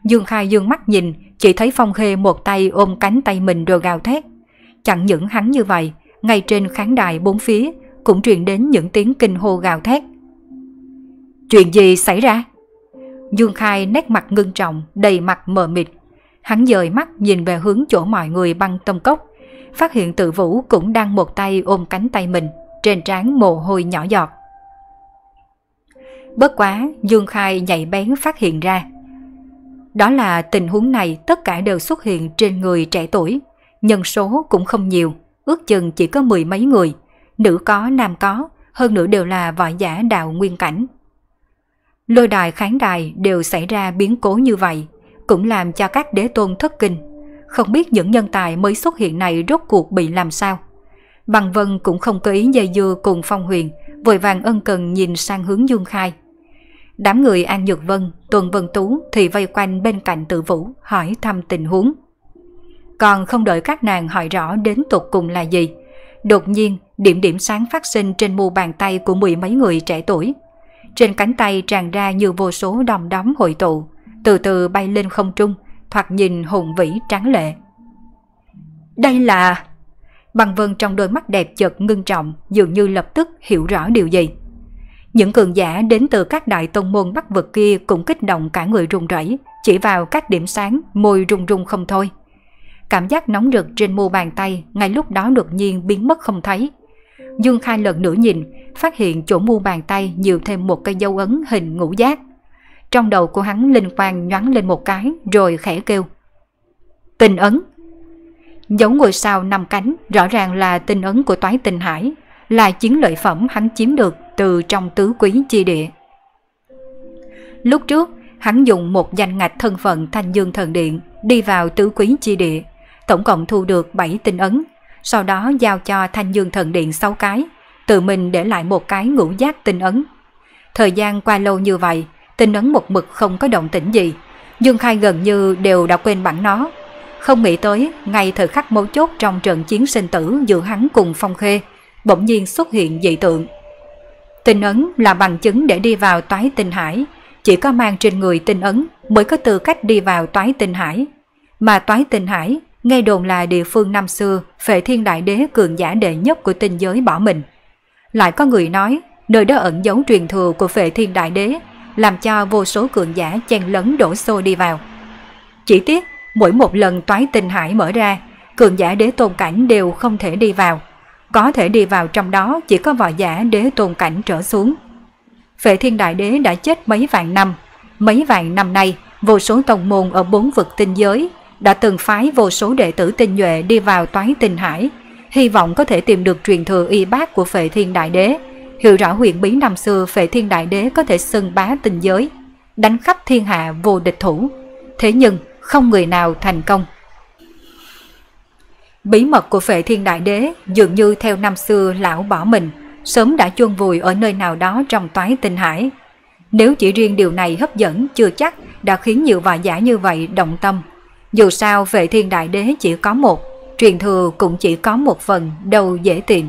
Dương Khai dương mắt nhìn, chỉ thấy phong khê một tay ôm cánh tay mình rồi gào thét. Chẳng những hắn như vậy, ngay trên khán đài bốn phía cũng truyền đến những tiếng kinh hô gào thét. Chuyện gì xảy ra? Dương Khai nét mặt ngưng trọng, đầy mặt mờ mịt. Hắn dời mắt nhìn về hướng chỗ mọi người băng tông cốc, phát hiện tự vũ cũng đang một tay ôm cánh tay mình, trên trán mồ hôi nhỏ giọt. Bất quá, Dương Khai nhạy bén phát hiện ra. Đó là tình huống này tất cả đều xuất hiện trên người trẻ tuổi, nhân số cũng không nhiều, ước chừng chỉ có mười mấy người, nữ có nam có, hơn nữa đều là võ giả đạo nguyên cảnh. Lôi đài khán đài đều xảy ra biến cố như vậy, cũng làm cho các đế tôn thất kinh không biết những nhân tài mới xuất hiện này rốt cuộc bị làm sao. Bằng Vân cũng không có ý dây dưa cùng Phong Huyền, vội vàng ân cần nhìn sang hướng Dương Khai. Đám người An Nhược Vân, Tuần Vân Tú thì vây quanh bên cạnh tự vũ hỏi thăm tình huống. Còn không đợi các nàng hỏi rõ đến tục cùng là gì. Đột nhiên, điểm điểm sáng phát sinh trên mu bàn tay của mười mấy người trẻ tuổi. Trên cánh tay tràn ra như vô số đom đóm hội tụ, từ từ bay lên không trung, thoạt nhìn hùng vĩ tráng lệ. Đây là... Bằng vân trong đôi mắt đẹp chợt ngưng trọng dường như lập tức hiểu rõ điều gì. Những cường giả đến từ các đại tôn môn bắc vực kia cũng kích động cả người run rẩy, chỉ vào các điểm sáng, môi run run không thôi. Cảm giác nóng rực trên mu bàn tay ngay lúc đó đột nhiên biến mất không thấy. Dương Khai lần nữa nhìn, phát hiện chỗ mu bàn tay nhiều thêm một cây dấu ấn hình ngũ giác – trong đầu của hắn linh quang nhoắn lên một cái rồi khẽ kêu. Tình ấn giống ngôi sao năm cánh rõ ràng là tình ấn của toái tình hải, là chiến lợi phẩm hắn chiếm được từ trong tứ quý chi địa. Lúc trước, hắn dùng một danh ngạch thân phận thanh dương thần điện đi vào tứ quý chi địa, tổng cộng thu được 7 tinh ấn, sau đó giao cho thanh dương thần điện 6 cái, tự mình để lại một cái ngũ giác tinh ấn. Thời gian qua lâu như vậy, Tin ấn một mực không có động tĩnh gì, Dương Khai gần như đều đã quên bản nó. Không nghĩ tới, ngay thời khắc mấu chốt trong trận chiến sinh tử giữa hắn cùng Phong Khê, bỗng nhiên xuất hiện dị tượng. Tinh ấn là bằng chứng để đi vào toái tinh hải, chỉ có mang trên người tinh ấn mới có tư cách đi vào toái tinh hải. Mà toái tinh hải, nghe đồn là địa phương năm xưa, phệ thiên đại đế cường giả đệ nhất của tinh giới bỏ mình. Lại có người nói, nơi đó ẩn giấu truyền thừa của phệ thiên đại đế làm cho vô số cường giả chen lấn đổ xô đi vào. Chỉ tiếc, mỗi một lần toái tình hải mở ra, cường giả đế tôn cảnh đều không thể đi vào. Có thể đi vào trong đó chỉ có võ giả đế tôn cảnh trở xuống. Phệ thiên đại đế đã chết mấy vạn năm. Mấy vạn năm nay, vô số tông môn ở bốn vực tinh giới đã từng phái vô số đệ tử tinh nhuệ đi vào toái tinh hải, hy vọng có thể tìm được truyền thừa y bác của phệ thiên đại đế hiểu rõ huyền bí năm xưa Phệ Thiên Đại Đế có thể xưng bá tình giới, đánh khắp thiên hạ vô địch thủ. Thế nhưng không người nào thành công. Bí mật của Phệ Thiên Đại Đế dường như theo năm xưa lão bỏ mình, sớm đã chôn vùi ở nơi nào đó trong toái tinh hải. Nếu chỉ riêng điều này hấp dẫn chưa chắc đã khiến nhiều vài giả như vậy động tâm. Dù sao Phệ Thiên Đại Đế chỉ có một, truyền thừa cũng chỉ có một phần đâu dễ tìm.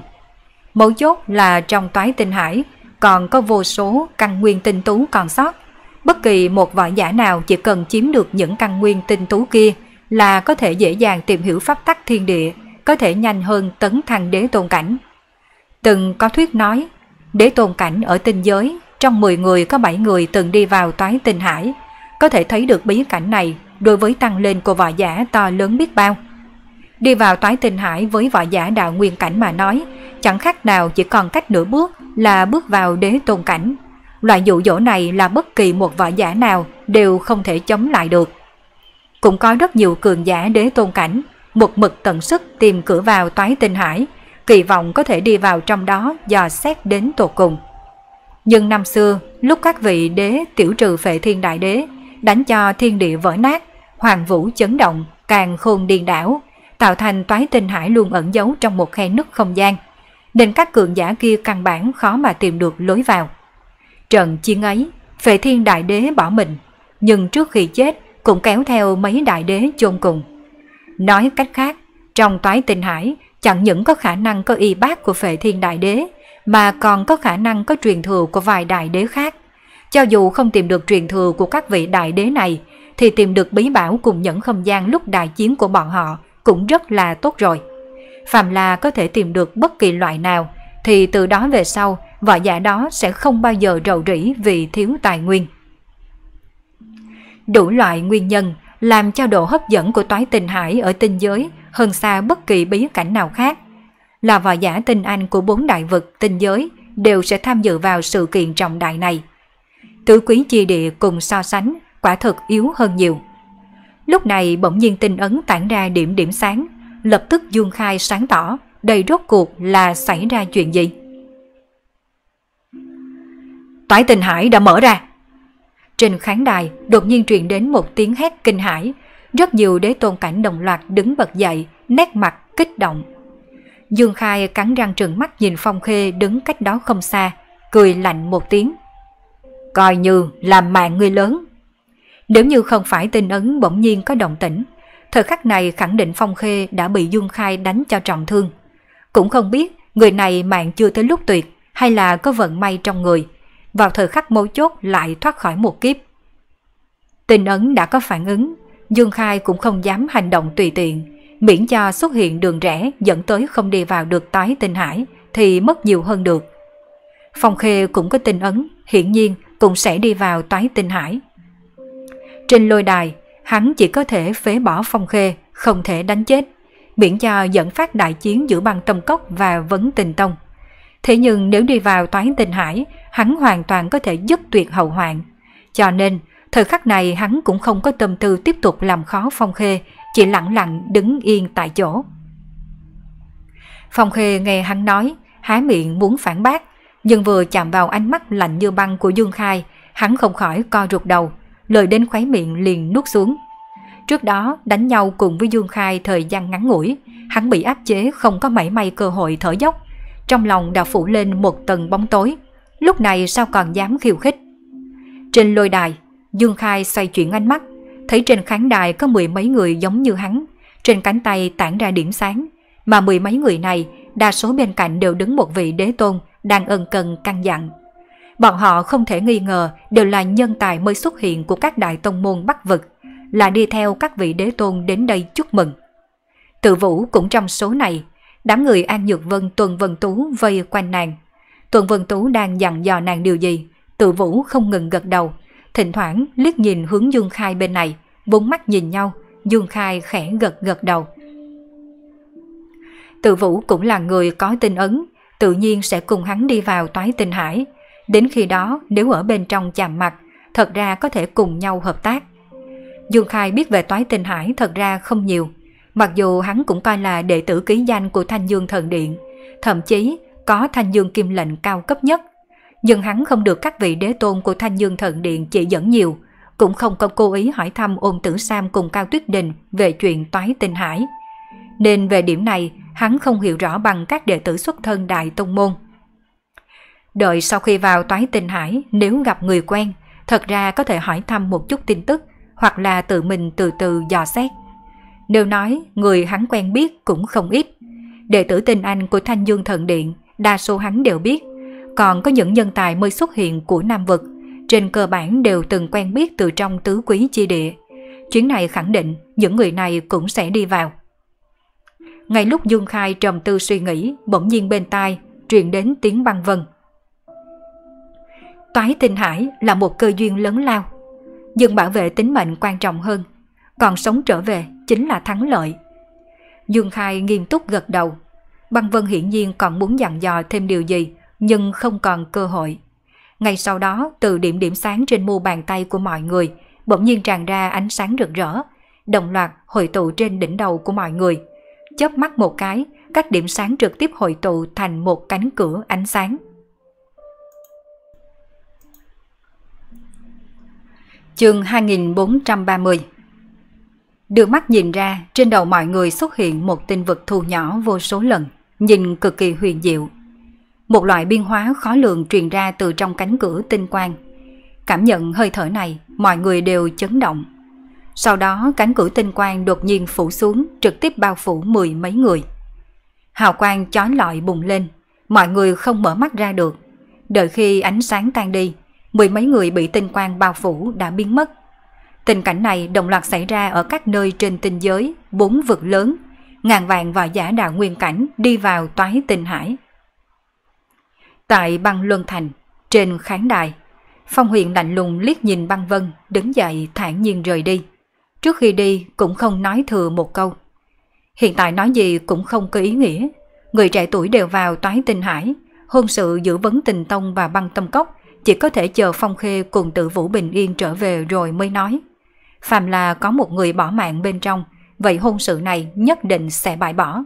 Mấu chốt là trong toái tinh hải còn có vô số căn nguyên tinh tú còn sót. Bất kỳ một võ giả nào chỉ cần chiếm được những căn nguyên tinh tú kia là có thể dễ dàng tìm hiểu pháp tắc thiên địa, có thể nhanh hơn tấn thăng đế tôn cảnh. Từng có thuyết nói, đế tôn cảnh ở tinh giới, trong 10 người có 7 người từng đi vào toái tinh hải. Có thể thấy được bí cảnh này đối với tăng lên của võ giả to lớn biết bao. Đi vào toái tinh hải với võ giả đạo nguyên cảnh mà nói, chẳng khác nào chỉ còn cách nửa bước là bước vào đế tôn cảnh. Loại dụ dỗ này là bất kỳ một võ giả nào đều không thể chống lại được. Cũng có rất nhiều cường giả đế tôn cảnh, một mực tận sức tìm cửa vào toái tinh hải, kỳ vọng có thể đi vào trong đó dò xét đến tột cùng. Nhưng năm xưa, lúc các vị đế tiểu trừ phệ thiên đại đế, đánh cho thiên địa vỡ nát, hoàng vũ chấn động, càng khôn điên đảo, tạo thành toái tinh hải luôn ẩn giấu trong một khe nứt không gian, nên các cường giả kia căn bản khó mà tìm được lối vào. Trận chiến ấy, Phệ Thiên Đại Đế bỏ mình, nhưng trước khi chết cũng kéo theo mấy đại đế chôn cùng. Nói cách khác, trong toái tinh hải chẳng những có khả năng có y bác của Phệ Thiên Đại Đế, mà còn có khả năng có truyền thừa của vài đại đế khác. Cho dù không tìm được truyền thừa của các vị đại đế này, thì tìm được bí bảo cùng những không gian lúc đại chiến của bọn họ cũng rất là tốt rồi. Phạm là có thể tìm được bất kỳ loại nào thì từ đó về sau võ giả đó sẽ không bao giờ rầu rĩ vì thiếu tài nguyên. Đủ loại nguyên nhân làm cho độ hấp dẫn của toái tình hải ở tinh giới hơn xa bất kỳ bí cảnh nào khác. Là võ giả tinh anh của bốn đại vực tinh giới đều sẽ tham dự vào sự kiện trọng đại này. Tứ quý chi địa cùng so sánh quả thực yếu hơn nhiều. Lúc này bỗng nhiên tinh ấn tản ra điểm điểm sáng, lập tức dương khai sáng tỏ, đầy rốt cuộc là xảy ra chuyện gì. Toái tình hải đã mở ra. Trên khán đài đột nhiên truyền đến một tiếng hét kinh hãi, rất nhiều đế tôn cảnh đồng loạt đứng bật dậy, nét mặt kích động. Dương Khai cắn răng trừng mắt nhìn Phong Khê đứng cách đó không xa, cười lạnh một tiếng. Coi như là mạng người lớn, nếu như không phải tinh ấn bỗng nhiên có động tĩnh, thời khắc này khẳng định Phong Khê đã bị Dung Khai đánh cho trọng thương. Cũng không biết người này mạng chưa tới lúc tuyệt hay là có vận may trong người, vào thời khắc mấu chốt lại thoát khỏi một kiếp. Tinh ấn đã có phản ứng, Dương Khai cũng không dám hành động tùy tiện, miễn cho xuất hiện đường rẽ dẫn tới không đi vào được tái tinh hải thì mất nhiều hơn được. Phong Khê cũng có tinh ấn, hiển nhiên cũng sẽ đi vào toái tinh hải. Trên lôi đài, hắn chỉ có thể phế bỏ phong khê, không thể đánh chết. Biển cho dẫn phát đại chiến giữa băng tâm cốc và vấn tình tông. Thế nhưng nếu đi vào toán tình hải, hắn hoàn toàn có thể dứt tuyệt hậu hoạn. Cho nên, thời khắc này hắn cũng không có tâm tư tiếp tục làm khó Phong Khê, chỉ lặng lặng đứng yên tại chỗ. Phong Khê nghe hắn nói, há miệng muốn phản bác, nhưng vừa chạm vào ánh mắt lạnh như băng của Dương Khai, hắn không khỏi co rụt đầu lời đến khóe miệng liền nuốt xuống. Trước đó đánh nhau cùng với Dương Khai thời gian ngắn ngủi, hắn bị áp chế không có mảy may cơ hội thở dốc. Trong lòng đã phủ lên một tầng bóng tối, lúc này sao còn dám khiêu khích. Trên lôi đài, Dương Khai xoay chuyển ánh mắt, thấy trên khán đài có mười mấy người giống như hắn, trên cánh tay tản ra điểm sáng, mà mười mấy người này đa số bên cạnh đều đứng một vị đế tôn đang ân cần căn dặn bọn họ không thể nghi ngờ đều là nhân tài mới xuất hiện của các đại tông môn Bắc Vực, là đi theo các vị đế tôn đến đây chúc mừng. Tự vũ cũng trong số này, đám người An Nhược Vân Tuần Vân Tú vây quanh nàng. Tuần Vân Tú đang dặn dò nàng điều gì, tự vũ không ngừng gật đầu, thỉnh thoảng liếc nhìn hướng Dương Khai bên này, bốn mắt nhìn nhau, Dương Khai khẽ gật gật đầu. Tự vũ cũng là người có tinh ấn, tự nhiên sẽ cùng hắn đi vào toái tinh hải, Đến khi đó nếu ở bên trong chạm mặt, thật ra có thể cùng nhau hợp tác. Dương Khai biết về toái tinh hải thật ra không nhiều, mặc dù hắn cũng coi là đệ tử ký danh của Thanh Dương Thần Điện, thậm chí có Thanh Dương Kim Lệnh cao cấp nhất. Nhưng hắn không được các vị đế tôn của Thanh Dương Thần Điện chỉ dẫn nhiều, cũng không có cố ý hỏi thăm ôn tử Sam cùng Cao Tuyết Đình về chuyện toái tinh hải. Nên về điểm này, hắn không hiểu rõ bằng các đệ tử xuất thân đại tông môn – Đợi sau khi vào toái tinh hải, nếu gặp người quen, thật ra có thể hỏi thăm một chút tin tức hoặc là tự mình từ từ dò xét. Nếu nói người hắn quen biết cũng không ít. Đệ tử tinh anh của Thanh Dương Thần Điện, đa số hắn đều biết. Còn có những nhân tài mới xuất hiện của Nam Vực, trên cơ bản đều từng quen biết từ trong tứ quý chi địa. Chuyến này khẳng định những người này cũng sẽ đi vào. Ngay lúc Dương Khai trầm tư suy nghĩ, bỗng nhiên bên tai truyền đến tiếng băng vân toái tinh hải là một cơ duyên lớn lao. Nhưng bảo vệ tính mệnh quan trọng hơn, còn sống trở về chính là thắng lợi. Dương Khai nghiêm túc gật đầu. Băng Vân hiển nhiên còn muốn dặn dò thêm điều gì, nhưng không còn cơ hội. Ngay sau đó, từ điểm điểm sáng trên mu bàn tay của mọi người, bỗng nhiên tràn ra ánh sáng rực rỡ, đồng loạt hội tụ trên đỉnh đầu của mọi người. Chớp mắt một cái, các điểm sáng trực tiếp hội tụ thành một cánh cửa ánh sáng. Chương 2430 Đưa mắt nhìn ra, trên đầu mọi người xuất hiện một tinh vực thu nhỏ vô số lần, nhìn cực kỳ huyền diệu. Một loại biên hóa khó lường truyền ra từ trong cánh cửa tinh quang. Cảm nhận hơi thở này, mọi người đều chấn động. Sau đó cánh cửa tinh quang đột nhiên phủ xuống, trực tiếp bao phủ mười mấy người. Hào quang chói lọi bùng lên, mọi người không mở mắt ra được. Đợi khi ánh sáng tan đi, mười mấy người bị tinh quang bao phủ đã biến mất. Tình cảnh này đồng loạt xảy ra ở các nơi trên tinh giới, bốn vực lớn, ngàn vàng và giả đạo nguyên cảnh đi vào toái tinh hải. Tại băng Luân Thành, trên khán đài, Phong Huyền lạnh lùng liếc nhìn băng vân, đứng dậy thản nhiên rời đi. Trước khi đi cũng không nói thừa một câu. Hiện tại nói gì cũng không có ý nghĩa. Người trẻ tuổi đều vào toái tinh hải, hôn sự giữa vấn tình tông và băng tâm cốc chỉ có thể chờ Phong Khê cùng tử Vũ Bình Yên trở về rồi mới nói. Phàm là có một người bỏ mạng bên trong, vậy hôn sự này nhất định sẽ bãi bỏ.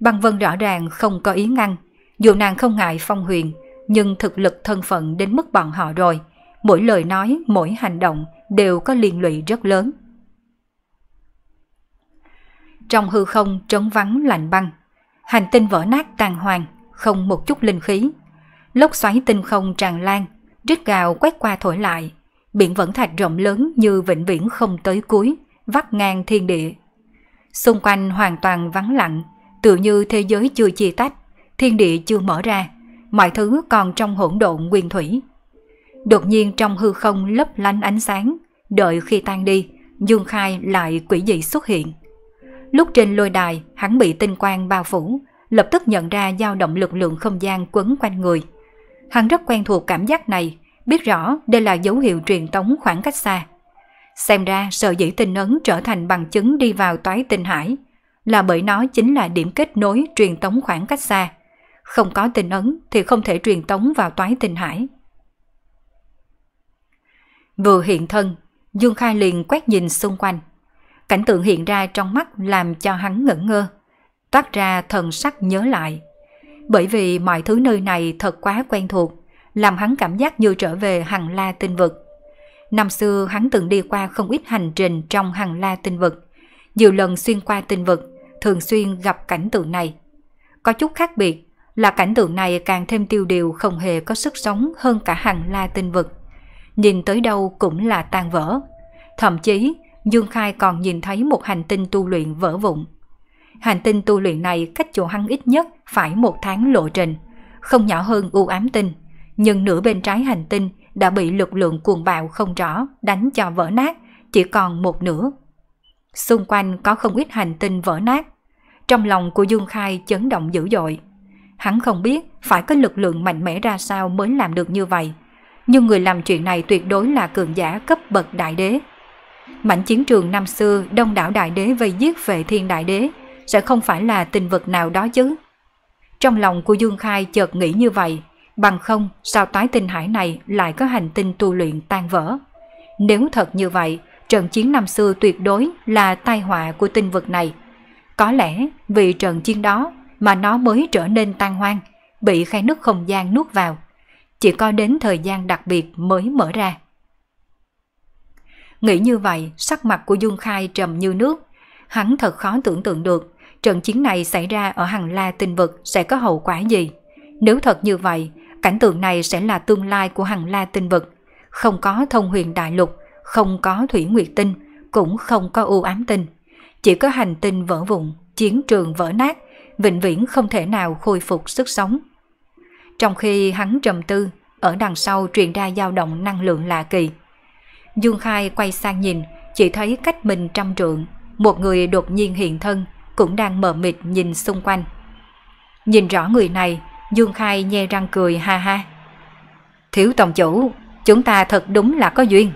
Băng Vân rõ ràng không có ý ngăn, dù nàng không ngại Phong Huyền, nhưng thực lực thân phận đến mức bọn họ rồi, mỗi lời nói, mỗi hành động đều có liên lụy rất lớn. Trong hư không trống vắng lạnh băng, hành tinh vỡ nát tàn hoàng, không một chút linh khí, lốc xoáy tinh không tràn lan, rít gào quét qua thổi lại. Biển vẫn thạch rộng lớn như vĩnh viễn không tới cuối, vắt ngang thiên địa. Xung quanh hoàn toàn vắng lặng, tự như thế giới chưa chia tách, thiên địa chưa mở ra, mọi thứ còn trong hỗn độn nguyên thủy. Đột nhiên trong hư không lấp lánh ánh sáng, đợi khi tan đi, Dương Khai lại quỷ dị xuất hiện. Lúc trên lôi đài, hắn bị tinh quang bao phủ, lập tức nhận ra dao động lực lượng không gian quấn quanh người – Hắn rất quen thuộc cảm giác này, biết rõ đây là dấu hiệu truyền tống khoảng cách xa. Xem ra sở dĩ tinh ấn trở thành bằng chứng đi vào toái tinh hải là bởi nó chính là điểm kết nối truyền tống khoảng cách xa. Không có tinh ấn thì không thể truyền tống vào toái tinh hải. Vừa hiện thân, Dương Khai liền quét nhìn xung quanh. Cảnh tượng hiện ra trong mắt làm cho hắn ngẩn ngơ, toát ra thần sắc nhớ lại bởi vì mọi thứ nơi này thật quá quen thuộc, làm hắn cảm giác như trở về hằng la tinh vực. Năm xưa hắn từng đi qua không ít hành trình trong hằng la tinh vực, nhiều lần xuyên qua tinh vực, thường xuyên gặp cảnh tượng này. Có chút khác biệt là cảnh tượng này càng thêm tiêu điều không hề có sức sống hơn cả hằng la tinh vực. Nhìn tới đâu cũng là tan vỡ. Thậm chí, Dương Khai còn nhìn thấy một hành tinh tu luyện vỡ vụn hành tinh tu luyện này cách chỗ hắn ít nhất phải một tháng lộ trình, không nhỏ hơn u ám tinh, nhưng nửa bên trái hành tinh đã bị lực lượng cuồng bạo không rõ đánh cho vỡ nát, chỉ còn một nửa. Xung quanh có không ít hành tinh vỡ nát. Trong lòng của Dương Khai chấn động dữ dội. Hắn không biết phải có lực lượng mạnh mẽ ra sao mới làm được như vậy. Nhưng người làm chuyện này tuyệt đối là cường giả cấp bậc đại đế. Mảnh chiến trường năm xưa đông đảo đại đế vây giết về thiên đại đế sẽ không phải là tình vật nào đó chứ. Trong lòng của Dương Khai chợt nghĩ như vậy, bằng không sao toái tinh hải này lại có hành tinh tu luyện tan vỡ. Nếu thật như vậy, trận chiến năm xưa tuyệt đối là tai họa của tinh vực này. Có lẽ vì trận chiến đó mà nó mới trở nên tan hoang, bị khai nước không gian nuốt vào. Chỉ có đến thời gian đặc biệt mới mở ra. Nghĩ như vậy, sắc mặt của Dương Khai trầm như nước. Hắn thật khó tưởng tượng được trận chiến này xảy ra ở hàng la tinh vực sẽ có hậu quả gì. Nếu thật như vậy, cảnh tượng này sẽ là tương lai của hàng la tinh vực. Không có thông huyền đại lục, không có thủy nguyệt tinh, cũng không có u ám tinh. Chỉ có hành tinh vỡ vụn, chiến trường vỡ nát, vĩnh viễn không thể nào khôi phục sức sống. Trong khi hắn trầm tư, ở đằng sau truyền ra dao động năng lượng lạ kỳ. Dương Khai quay sang nhìn, chỉ thấy cách mình trăm trượng, một người đột nhiên hiện thân, cũng đang mờ mịt nhìn xung quanh. Nhìn rõ người này, Dương Khai nhe răng cười ha ha. Thiếu tổng chủ, chúng ta thật đúng là có duyên.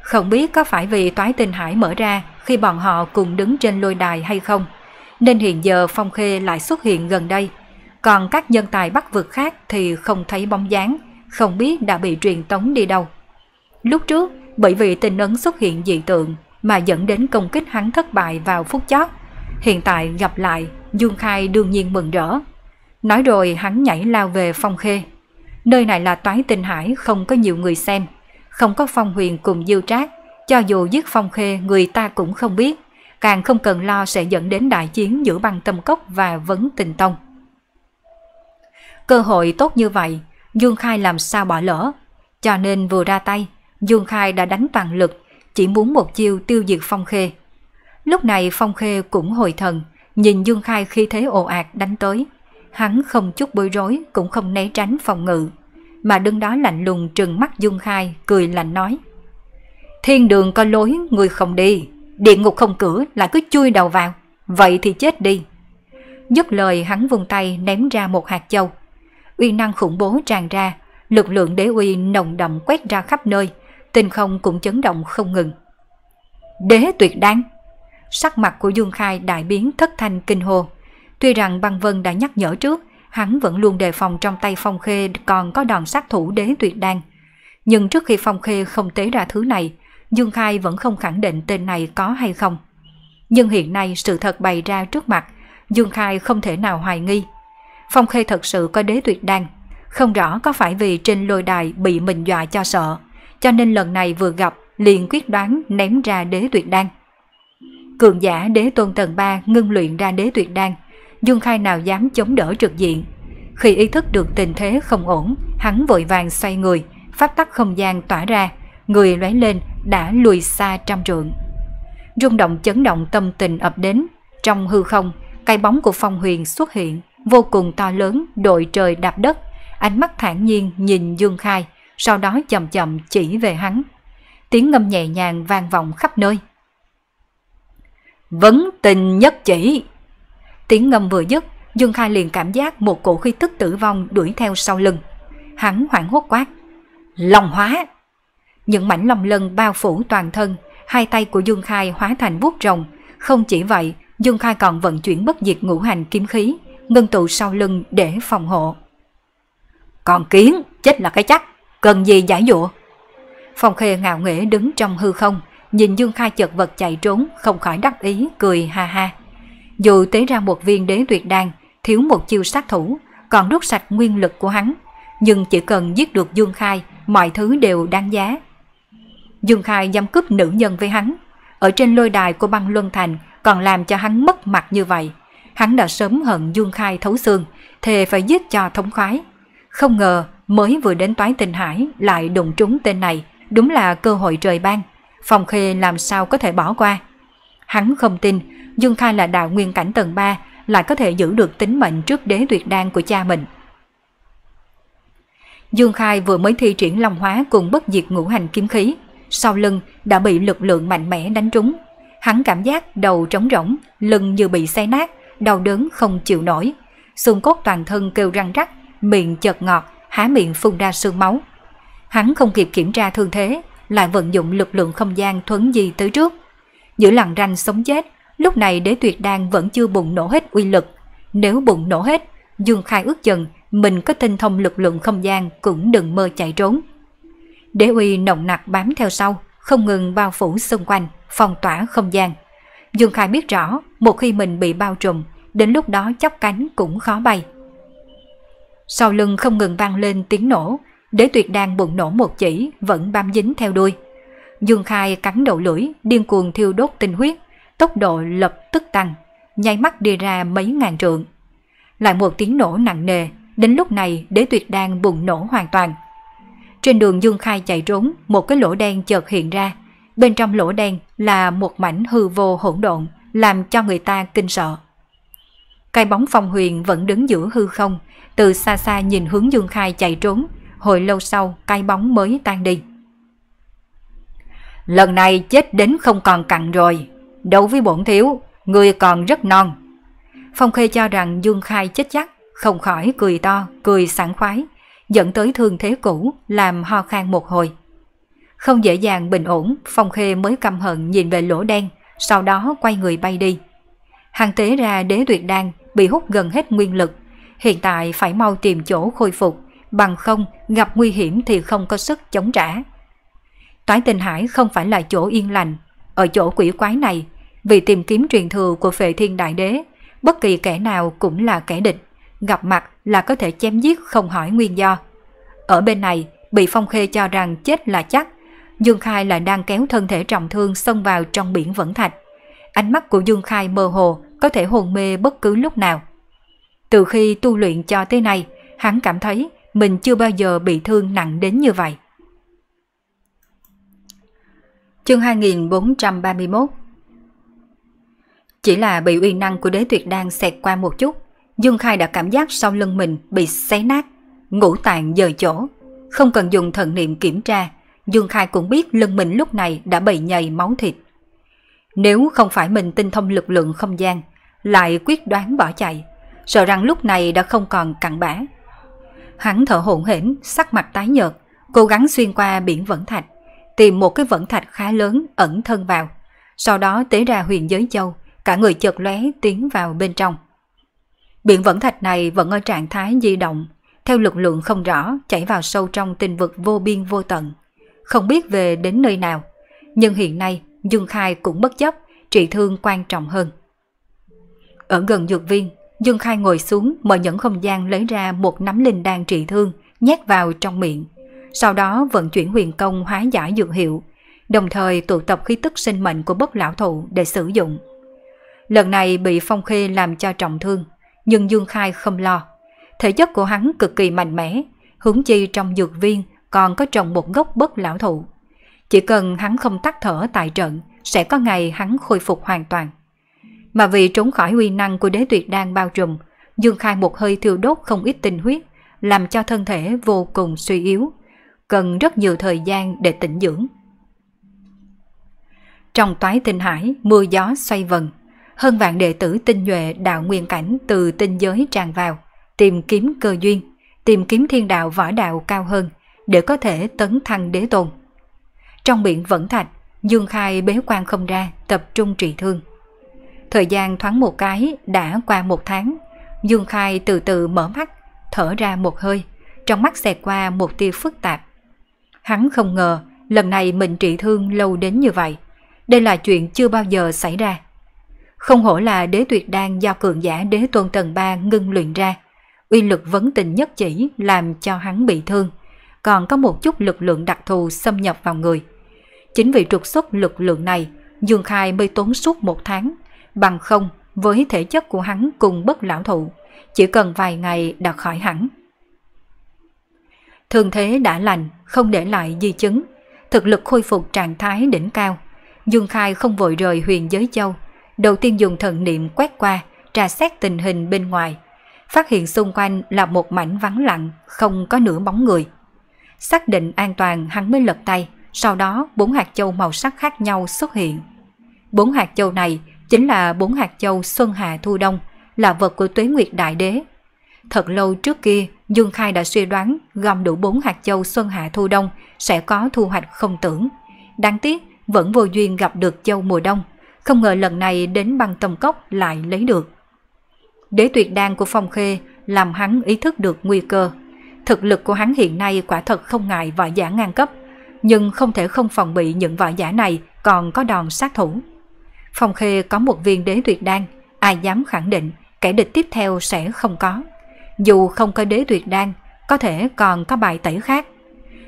Không biết có phải vì toái tinh hải mở ra khi bọn họ cùng đứng trên lôi đài hay không, nên hiện giờ Phong Khê lại xuất hiện gần đây. Còn các nhân tài bắc vực khác thì không thấy bóng dáng, không biết đã bị truyền tống đi đâu. Lúc trước, bởi vì tình ấn xuất hiện dị tượng mà dẫn đến công kích hắn thất bại vào phút chót, Hiện tại gặp lại, Dương Khai đương nhiên mừng rỡ. Nói rồi hắn nhảy lao về phong khê. Nơi này là toái tinh hải không có nhiều người xem, không có phong huyền cùng diêu trác. Cho dù giết phong khê người ta cũng không biết, càng không cần lo sẽ dẫn đến đại chiến giữa băng tâm cốc và vấn tình tông. Cơ hội tốt như vậy, Dương Khai làm sao bỏ lỡ. Cho nên vừa ra tay, Dương Khai đã đánh toàn lực, chỉ muốn một chiêu tiêu diệt phong khê. Lúc này Phong Khê cũng hồi thần, nhìn Dương Khai khi thế ồ ạt đánh tới. Hắn không chút bối rối cũng không né tránh phòng ngự, mà đứng đó lạnh lùng trừng mắt Dương Khai cười lạnh nói. Thiên đường có lối người không đi, địa ngục không cửa lại cứ chui đầu vào, vậy thì chết đi. Dứt lời hắn vung tay ném ra một hạt châu. Uy năng khủng bố tràn ra, lực lượng đế uy nồng đậm quét ra khắp nơi, tinh không cũng chấn động không ngừng. Đế tuyệt đáng, sắc mặt của Dương Khai đại biến thất thanh kinh hồn. Tuy rằng Băng Vân đã nhắc nhở trước, hắn vẫn luôn đề phòng trong tay Phong Khê còn có đòn sát thủ đế tuyệt đan. Nhưng trước khi Phong Khê không tế ra thứ này, Dương Khai vẫn không khẳng định tên này có hay không. Nhưng hiện nay sự thật bày ra trước mặt, Dương Khai không thể nào hoài nghi. Phong Khê thật sự có đế tuyệt đan, không rõ có phải vì trên lôi đài bị mình dọa cho sợ, cho nên lần này vừa gặp liền quyết đoán ném ra đế tuyệt đan cường giả đế tôn tầng 3 ngưng luyện ra đế tuyệt đan, Dương Khai nào dám chống đỡ trực diện. Khi ý thức được tình thế không ổn, hắn vội vàng xoay người, pháp tắc không gian tỏa ra, người lóe lên đã lùi xa trăm trượng. Rung động chấn động tâm tình ập đến, trong hư không, cái bóng của Phong Huyền xuất hiện, vô cùng to lớn, đội trời đạp đất, ánh mắt thản nhiên nhìn Dương Khai, sau đó chậm chậm chỉ về hắn. Tiếng ngâm nhẹ nhàng vang vọng khắp nơi. Vấn tình nhất chỉ. Tiếng ngâm vừa dứt, Dương Khai liền cảm giác một cổ khí tức tử vong đuổi theo sau lưng. Hắn hoảng hốt quát. Lòng hóa! Những mảnh lòng lân bao phủ toàn thân, hai tay của Dương Khai hóa thành vuốt rồng. Không chỉ vậy, Dương Khai còn vận chuyển bất diệt ngũ hành kiếm khí, ngân tụ sau lưng để phòng hộ. Còn kiến, chết là cái chắc, cần gì giải dụa. Phong Khê ngạo nghễ đứng trong hư không, nhìn Dương Khai chật vật chạy trốn không khỏi đắc ý cười ha ha. Dù tế ra một viên đế tuyệt đan, thiếu một chiêu sát thủ, còn rút sạch nguyên lực của hắn, nhưng chỉ cần giết được Dương Khai, mọi thứ đều đáng giá. Dương Khai dám cướp nữ nhân với hắn, ở trên lôi đài của băng Luân Thành còn làm cho hắn mất mặt như vậy. Hắn đã sớm hận Dương Khai thấu xương, thề phải giết cho thống khoái. Không ngờ mới vừa đến toái tình hải lại đụng trúng tên này, đúng là cơ hội trời ban phong Khê làm sao có thể bỏ qua. Hắn không tin Dương Khai là đạo nguyên cảnh tầng 3 lại có thể giữ được tính mệnh trước đế tuyệt đan của cha mình. Dương Khai vừa mới thi triển long hóa cùng bất diệt ngũ hành kiếm khí, sau lưng đã bị lực lượng mạnh mẽ đánh trúng. Hắn cảm giác đầu trống rỗng, lưng như bị xé nát, đau đớn không chịu nổi. Xương cốt toàn thân kêu răng rắc, miệng chật ngọt, há miệng phun ra sương máu. Hắn không kịp kiểm tra thương thế, lại vận dụng lực lượng không gian thuấn di tới trước. Giữa lằn ranh sống chết, lúc này đế tuyệt đan vẫn chưa bùng nổ hết uy lực. Nếu bùng nổ hết, Dương Khai ước chừng mình có tinh thông lực lượng không gian cũng đừng mơ chạy trốn. Đế uy nồng nặc bám theo sau, không ngừng bao phủ xung quanh, phong tỏa không gian. Dương Khai biết rõ, một khi mình bị bao trùm, đến lúc đó chóc cánh cũng khó bay. Sau lưng không ngừng vang lên tiếng nổ, Đế tuyệt đang bụng nổ một chỉ, vẫn bám dính theo đuôi. Dương Khai cắn đầu lưỡi, điên cuồng thiêu đốt tinh huyết, tốc độ lập tức tăng, nháy mắt đi ra mấy ngàn trượng. Lại một tiếng nổ nặng nề, đến lúc này đế tuyệt đang bùng nổ hoàn toàn. Trên đường Dương Khai chạy trốn, một cái lỗ đen chợt hiện ra. Bên trong lỗ đen là một mảnh hư vô hỗn độn, làm cho người ta kinh sợ. Cái bóng phong huyền vẫn đứng giữa hư không, từ xa xa nhìn hướng Dương Khai chạy trốn, hồi lâu sau cái bóng mới tan đi. Lần này chết đến không còn cặn rồi, đấu với bổn thiếu, người còn rất non. Phong Khê cho rằng Dương Khai chết chắc, không khỏi cười to, cười sảng khoái, dẫn tới thương thế cũ, làm ho khan một hồi. Không dễ dàng bình ổn, Phong Khê mới căm hận nhìn về lỗ đen, sau đó quay người bay đi. Hàng tế ra đế tuyệt đan, bị hút gần hết nguyên lực, hiện tại phải mau tìm chỗ khôi phục, bằng không gặp nguy hiểm thì không có sức chống trả. Toái tinh hải không phải là chỗ yên lành, ở chỗ quỷ quái này, vì tìm kiếm truyền thừa của phệ thiên đại đế, bất kỳ kẻ nào cũng là kẻ địch, gặp mặt là có thể chém giết không hỏi nguyên do. Ở bên này, bị Phong Khê cho rằng chết là chắc, Dương Khai lại đang kéo thân thể trọng thương xông vào trong biển vẫn thạch. Ánh mắt của Dương Khai mơ hồ, có thể hồn mê bất cứ lúc nào. Từ khi tu luyện cho tới nay, hắn cảm thấy mình chưa bao giờ bị thương nặng đến như vậy. Chương 2431 Chỉ là bị uy năng của đế tuyệt đan xẹt qua một chút, Dương Khai đã cảm giác sau lưng mình bị xé nát, ngũ tạng dời chỗ. Không cần dùng thần niệm kiểm tra, Dương Khai cũng biết lưng mình lúc này đã bị nhầy máu thịt. Nếu không phải mình tinh thông lực lượng không gian, lại quyết đoán bỏ chạy, sợ rằng lúc này đã không còn cặn bã, Hắn thở hổn hển, sắc mặt tái nhợt, cố gắng xuyên qua biển vẫn thạch, tìm một cái vẫn thạch khá lớn ẩn thân vào. Sau đó tế ra huyền giới châu, cả người chợt lóe tiến vào bên trong. Biển vẫn thạch này vẫn ở trạng thái di động, theo lực lượng không rõ chảy vào sâu trong tình vực vô biên vô tận. Không biết về đến nơi nào, nhưng hiện nay Dương Khai cũng bất chấp, trị thương quan trọng hơn. Ở gần dược viên, Dương Khai ngồi xuống mở nhẫn không gian lấy ra một nắm linh đan trị thương, nhét vào trong miệng. Sau đó vận chuyển huyền công hóa giải dược hiệu, đồng thời tụ tập khí tức sinh mệnh của bất lão thụ để sử dụng. Lần này bị Phong Khê làm cho trọng thương, nhưng Dương Khai không lo. Thể chất của hắn cực kỳ mạnh mẽ, hướng chi trong dược viên còn có trồng một gốc bất lão thụ. Chỉ cần hắn không tắt thở tại trận, sẽ có ngày hắn khôi phục hoàn toàn mà vì trốn khỏi uy năng của đế tuyệt đang bao trùm, Dương Khai một hơi thiêu đốt không ít tinh huyết, làm cho thân thể vô cùng suy yếu, cần rất nhiều thời gian để tĩnh dưỡng. Trong toái tinh hải, mưa gió xoay vần, hơn vạn đệ tử tinh nhuệ đạo nguyên cảnh từ tinh giới tràn vào, tìm kiếm cơ duyên, tìm kiếm thiên đạo võ đạo cao hơn để có thể tấn thăng đế tồn. Trong biển vẫn thạch, Dương Khai bế quan không ra, tập trung trị thương. Thời gian thoáng một cái đã qua một tháng. Dương Khai từ từ mở mắt, thở ra một hơi, trong mắt xẹt qua một tia phức tạp. Hắn không ngờ lần này mình trị thương lâu đến như vậy. Đây là chuyện chưa bao giờ xảy ra. Không hổ là đế tuyệt đan do cường giả đế tôn tầng 3 ngưng luyện ra. Uy lực vấn tình nhất chỉ làm cho hắn bị thương. Còn có một chút lực lượng đặc thù xâm nhập vào người. Chính vì trục xuất lực lượng này, Dương Khai mới tốn suốt một tháng Bằng không, với thể chất của hắn cùng bất lão thụ, chỉ cần vài ngày đã khỏi hẳn. Thường thế đã lành, không để lại di chứng, thực lực khôi phục trạng thái đỉnh cao. Dương Khai không vội rời huyền giới châu, đầu tiên dùng thần niệm quét qua, tra xét tình hình bên ngoài. Phát hiện xung quanh là một mảnh vắng lặng, không có nửa bóng người. Xác định an toàn hắn mới lật tay, sau đó bốn hạt châu màu sắc khác nhau xuất hiện. Bốn hạt châu này chính là bốn hạt châu Xuân hạ Thu Đông, là vật của Tuế Nguyệt Đại Đế. Thật lâu trước kia, Dương Khai đã suy đoán gom đủ bốn hạt châu Xuân Hạ Thu Đông sẽ có thu hoạch không tưởng. Đáng tiếc, vẫn vô duyên gặp được châu mùa đông. Không ngờ lần này đến băng tầm cốc lại lấy được. Đế tuyệt đan của Phong Khê làm hắn ý thức được nguy cơ. Thực lực của hắn hiện nay quả thật không ngại võ giả ngang cấp, nhưng không thể không phòng bị những võ giả này còn có đòn sát thủ. Phong Khê có một viên đế tuyệt đan, ai dám khẳng định kẻ địch tiếp theo sẽ không có. Dù không có đế tuyệt đan, có thể còn có bài tẩy khác.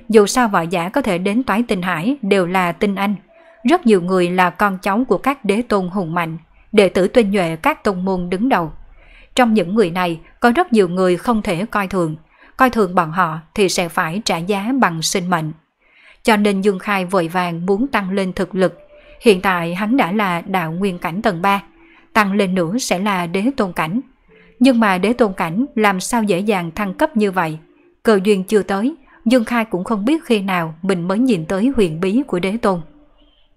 Dù sao võ giả có thể đến toái tinh hải đều là tinh anh. Rất nhiều người là con cháu của các đế tôn hùng mạnh, đệ tử tuyên nhuệ các tôn môn đứng đầu. Trong những người này có rất nhiều người không thể coi thường, coi thường bọn họ thì sẽ phải trả giá bằng sinh mệnh. Cho nên Dương Khai vội vàng muốn tăng lên thực lực Hiện tại hắn đã là đạo nguyên cảnh tầng 3, tăng lên nữa sẽ là đế tôn cảnh. Nhưng mà đế tôn cảnh làm sao dễ dàng thăng cấp như vậy? Cơ duyên chưa tới, Dương Khai cũng không biết khi nào mình mới nhìn tới huyền bí của đế tôn.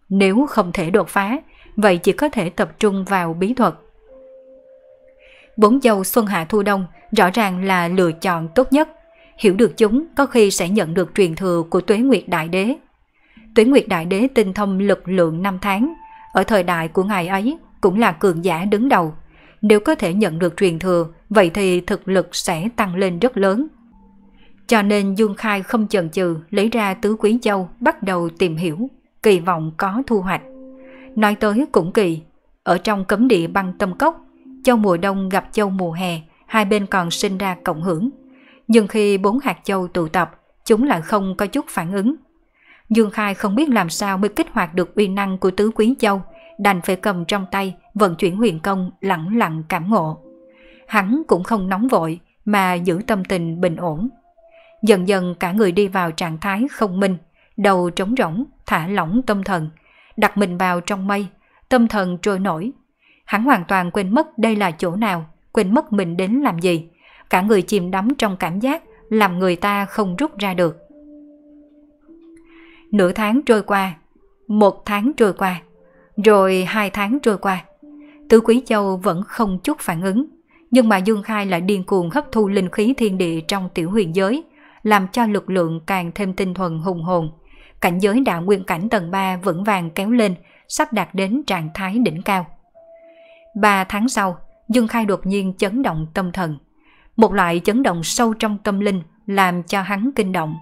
Nếu không thể đột phá, vậy chỉ có thể tập trung vào bí thuật. Bốn dâu xuân hạ thu đông rõ ràng là lựa chọn tốt nhất. Hiểu được chúng có khi sẽ nhận được truyền thừa của tuế nguyệt đại đế Tuế Nguyệt Đại Đế tinh thông lực lượng năm tháng, ở thời đại của ngài ấy cũng là cường giả đứng đầu. Nếu có thể nhận được truyền thừa, vậy thì thực lực sẽ tăng lên rất lớn. Cho nên Dương Khai không chần chừ lấy ra tứ quý châu bắt đầu tìm hiểu, kỳ vọng có thu hoạch. Nói tới cũng kỳ, ở trong cấm địa băng tâm cốc, châu mùa đông gặp châu mùa hè, hai bên còn sinh ra cộng hưởng. Nhưng khi bốn hạt châu tụ tập, chúng lại không có chút phản ứng, Dương Khai không biết làm sao mới kích hoạt được uy năng của tứ quý châu, đành phải cầm trong tay, vận chuyển huyền công lặng lặng cảm ngộ. Hắn cũng không nóng vội mà giữ tâm tình bình ổn. Dần dần cả người đi vào trạng thái không minh, đầu trống rỗng, thả lỏng tâm thần, đặt mình vào trong mây, tâm thần trôi nổi. Hắn hoàn toàn quên mất đây là chỗ nào, quên mất mình đến làm gì. Cả người chìm đắm trong cảm giác làm người ta không rút ra được. Nửa tháng trôi qua, một tháng trôi qua, rồi hai tháng trôi qua. Tứ Quý Châu vẫn không chút phản ứng, nhưng mà Dương Khai lại điên cuồng hấp thu linh khí thiên địa trong tiểu huyền giới, làm cho lực lượng càng thêm tinh thuần hùng hồn. Cảnh giới đạo nguyên cảnh tầng 3 vững vàng kéo lên, sắp đạt đến trạng thái đỉnh cao. Ba tháng sau, Dương Khai đột nhiên chấn động tâm thần. Một loại chấn động sâu trong tâm linh làm cho hắn kinh động,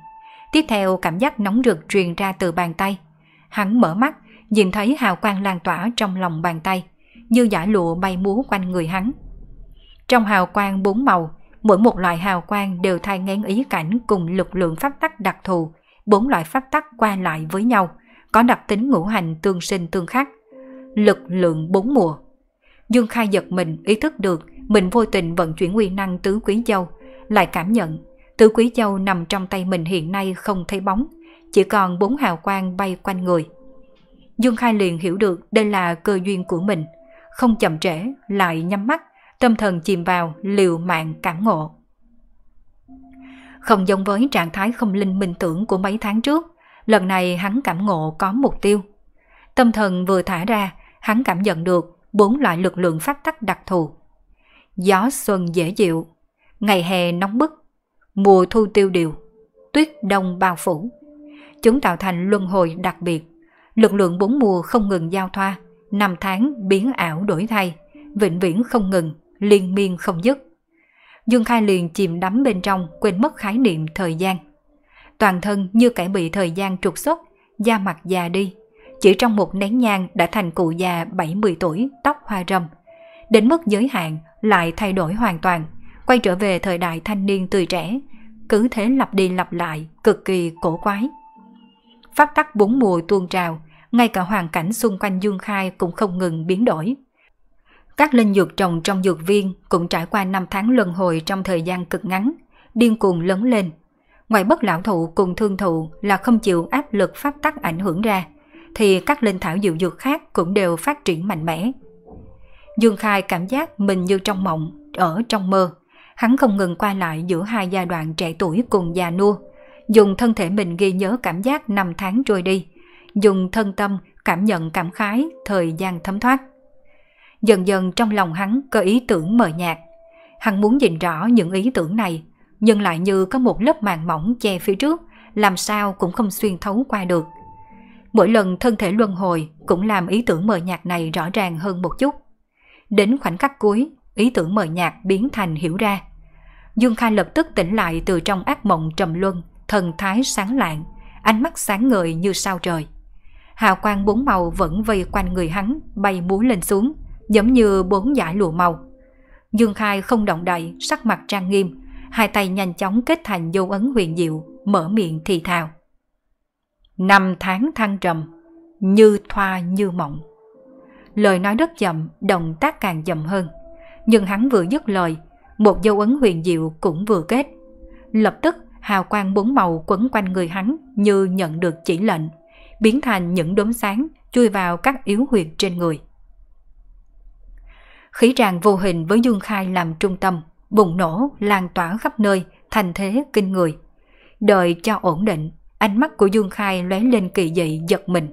Tiếp theo cảm giác nóng rực truyền ra từ bàn tay. Hắn mở mắt, nhìn thấy hào quang lan tỏa trong lòng bàn tay, như giả lụa bay múa quanh người hắn. Trong hào quang bốn màu, mỗi một loại hào quang đều thay ngén ý cảnh cùng lực lượng pháp tắc đặc thù, bốn loại pháp tắc qua lại với nhau, có đặc tính ngũ hành tương sinh tương khắc. Lực lượng bốn mùa. Dương Khai giật mình ý thức được mình vô tình vận chuyển nguyên năng tứ quý châu lại cảm nhận Tứ quý châu nằm trong tay mình hiện nay không thấy bóng, chỉ còn bốn hào quang bay quanh người. Dương Khai liền hiểu được đây là cơ duyên của mình, không chậm trễ, lại nhắm mắt, tâm thần chìm vào liều mạng cảm ngộ. Không giống với trạng thái không linh minh tưởng của mấy tháng trước, lần này hắn cảm ngộ có mục tiêu. Tâm thần vừa thả ra, hắn cảm nhận được bốn loại lực lượng phát tắc đặc thù. Gió xuân dễ chịu, ngày hè nóng bức, mùa thu tiêu điều, tuyết đông bao phủ. Chúng tạo thành luân hồi đặc biệt, lực lượng bốn mùa không ngừng giao thoa, năm tháng biến ảo đổi thay, vĩnh viễn không ngừng, liên miên không dứt. Dương Khai liền chìm đắm bên trong, quên mất khái niệm thời gian. Toàn thân như kẻ bị thời gian trục xuất, da mặt già đi. Chỉ trong một nén nhang đã thành cụ già 70 tuổi, tóc hoa râm. Đến mức giới hạn lại thay đổi hoàn toàn quay trở về thời đại thanh niên tươi trẻ, cứ thế lặp đi lặp lại, cực kỳ cổ quái. Pháp tắc bốn mùa tuôn trào, ngay cả hoàn cảnh xung quanh Dương Khai cũng không ngừng biến đổi. Các linh dược trồng trong dược viên cũng trải qua năm tháng luân hồi trong thời gian cực ngắn, điên cuồng lớn lên. Ngoài bất lão thụ cùng thương thụ là không chịu áp lực pháp tắc ảnh hưởng ra, thì các linh thảo diệu dược khác cũng đều phát triển mạnh mẽ. Dương Khai cảm giác mình như trong mộng, ở trong mơ hắn không ngừng qua lại giữa hai giai đoạn trẻ tuổi cùng già nua, dùng thân thể mình ghi nhớ cảm giác năm tháng trôi đi, dùng thân tâm cảm nhận cảm khái thời gian thấm thoát. Dần dần trong lòng hắn có ý tưởng mờ nhạt, hắn muốn nhìn rõ những ý tưởng này, nhưng lại như có một lớp màng mỏng che phía trước, làm sao cũng không xuyên thấu qua được. Mỗi lần thân thể luân hồi cũng làm ý tưởng mờ nhạt này rõ ràng hơn một chút. Đến khoảnh khắc cuối, ý tưởng mờ nhạt biến thành hiểu ra. Dương Khai lập tức tỉnh lại từ trong ác mộng trầm luân, thần thái sáng lạng, ánh mắt sáng ngời như sao trời. Hào quang bốn màu vẫn vây quanh người hắn, bay múa lên xuống, giống như bốn dải lụa màu. Dương Khai không động đậy, sắc mặt trang nghiêm, hai tay nhanh chóng kết thành dấu ấn huyền diệu, mở miệng thì thào. Năm tháng thăng trầm, như thoa như mộng. Lời nói rất chậm, động tác càng chậm hơn nhưng hắn vừa dứt lời, một dấu ấn huyền diệu cũng vừa kết. Lập tức, hào quang bốn màu quấn quanh người hắn như nhận được chỉ lệnh, biến thành những đốm sáng chui vào các yếu huyệt trên người. Khí tràng vô hình với Dương Khai làm trung tâm, bùng nổ, lan tỏa khắp nơi, thành thế kinh người. Đợi cho ổn định, ánh mắt của Dương Khai lóe lên kỳ dị giật mình.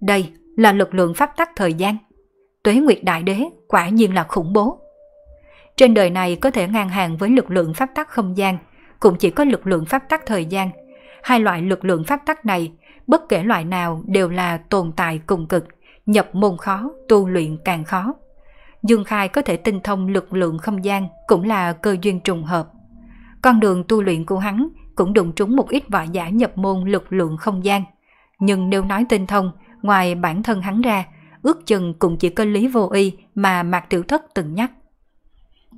Đây là lực lượng pháp tắc thời gian – Tuế Nguyệt Đại Đế quả nhiên là khủng bố. Trên đời này có thể ngang hàng với lực lượng pháp tắc không gian, cũng chỉ có lực lượng pháp tắc thời gian. Hai loại lực lượng pháp tắc này, bất kể loại nào đều là tồn tại cùng cực, nhập môn khó, tu luyện càng khó. Dương Khai có thể tinh thông lực lượng không gian cũng là cơ duyên trùng hợp. Con đường tu luyện của hắn cũng đụng trúng một ít võ giả nhập môn lực lượng không gian. Nhưng nếu nói tinh thông, ngoài bản thân hắn ra, ước chừng cũng chỉ có Lý Vô Y mà Mạc Tiểu Thất từng nhắc.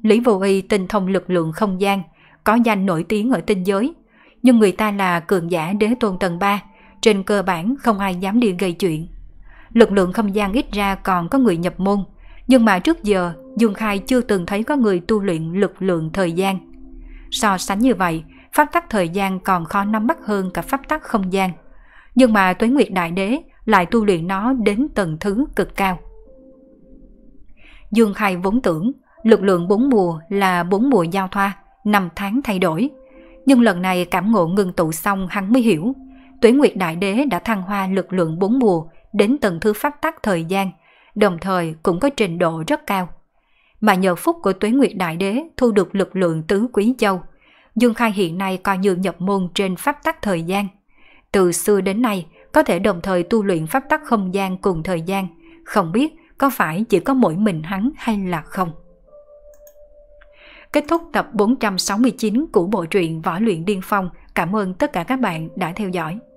Lý Vô Y tinh thông lực lượng không gian, có danh nổi tiếng ở tinh giới, nhưng người ta là cường giả đế tôn tầng 3, trên cơ bản không ai dám đi gây chuyện. Lực lượng không gian ít ra còn có người nhập môn, nhưng mà trước giờ Dương Khai chưa từng thấy có người tu luyện lực lượng thời gian. So sánh như vậy, pháp tắc thời gian còn khó nắm bắt hơn cả pháp tắc không gian. Nhưng mà Tuế Nguyệt Đại Đế lại tu luyện nó đến tầng thứ cực cao. Dương Khai vốn tưởng lực lượng bốn mùa là bốn mùa giao thoa, năm tháng thay đổi. Nhưng lần này cảm ngộ ngưng tụ xong hắn mới hiểu, Tuế Nguyệt Đại Đế đã thăng hoa lực lượng bốn mùa đến tầng thứ pháp tắc thời gian, đồng thời cũng có trình độ rất cao. Mà nhờ phúc của Tuế Nguyệt Đại Đế thu được lực lượng tứ quý châu, Dương Khai hiện nay coi như nhập môn trên pháp tắc thời gian. Từ xưa đến nay, có thể đồng thời tu luyện pháp tắc không gian cùng thời gian, không biết có phải chỉ có mỗi mình hắn hay là không. Kết thúc tập 469 của bộ truyện Võ luyện điên phong. Cảm ơn tất cả các bạn đã theo dõi.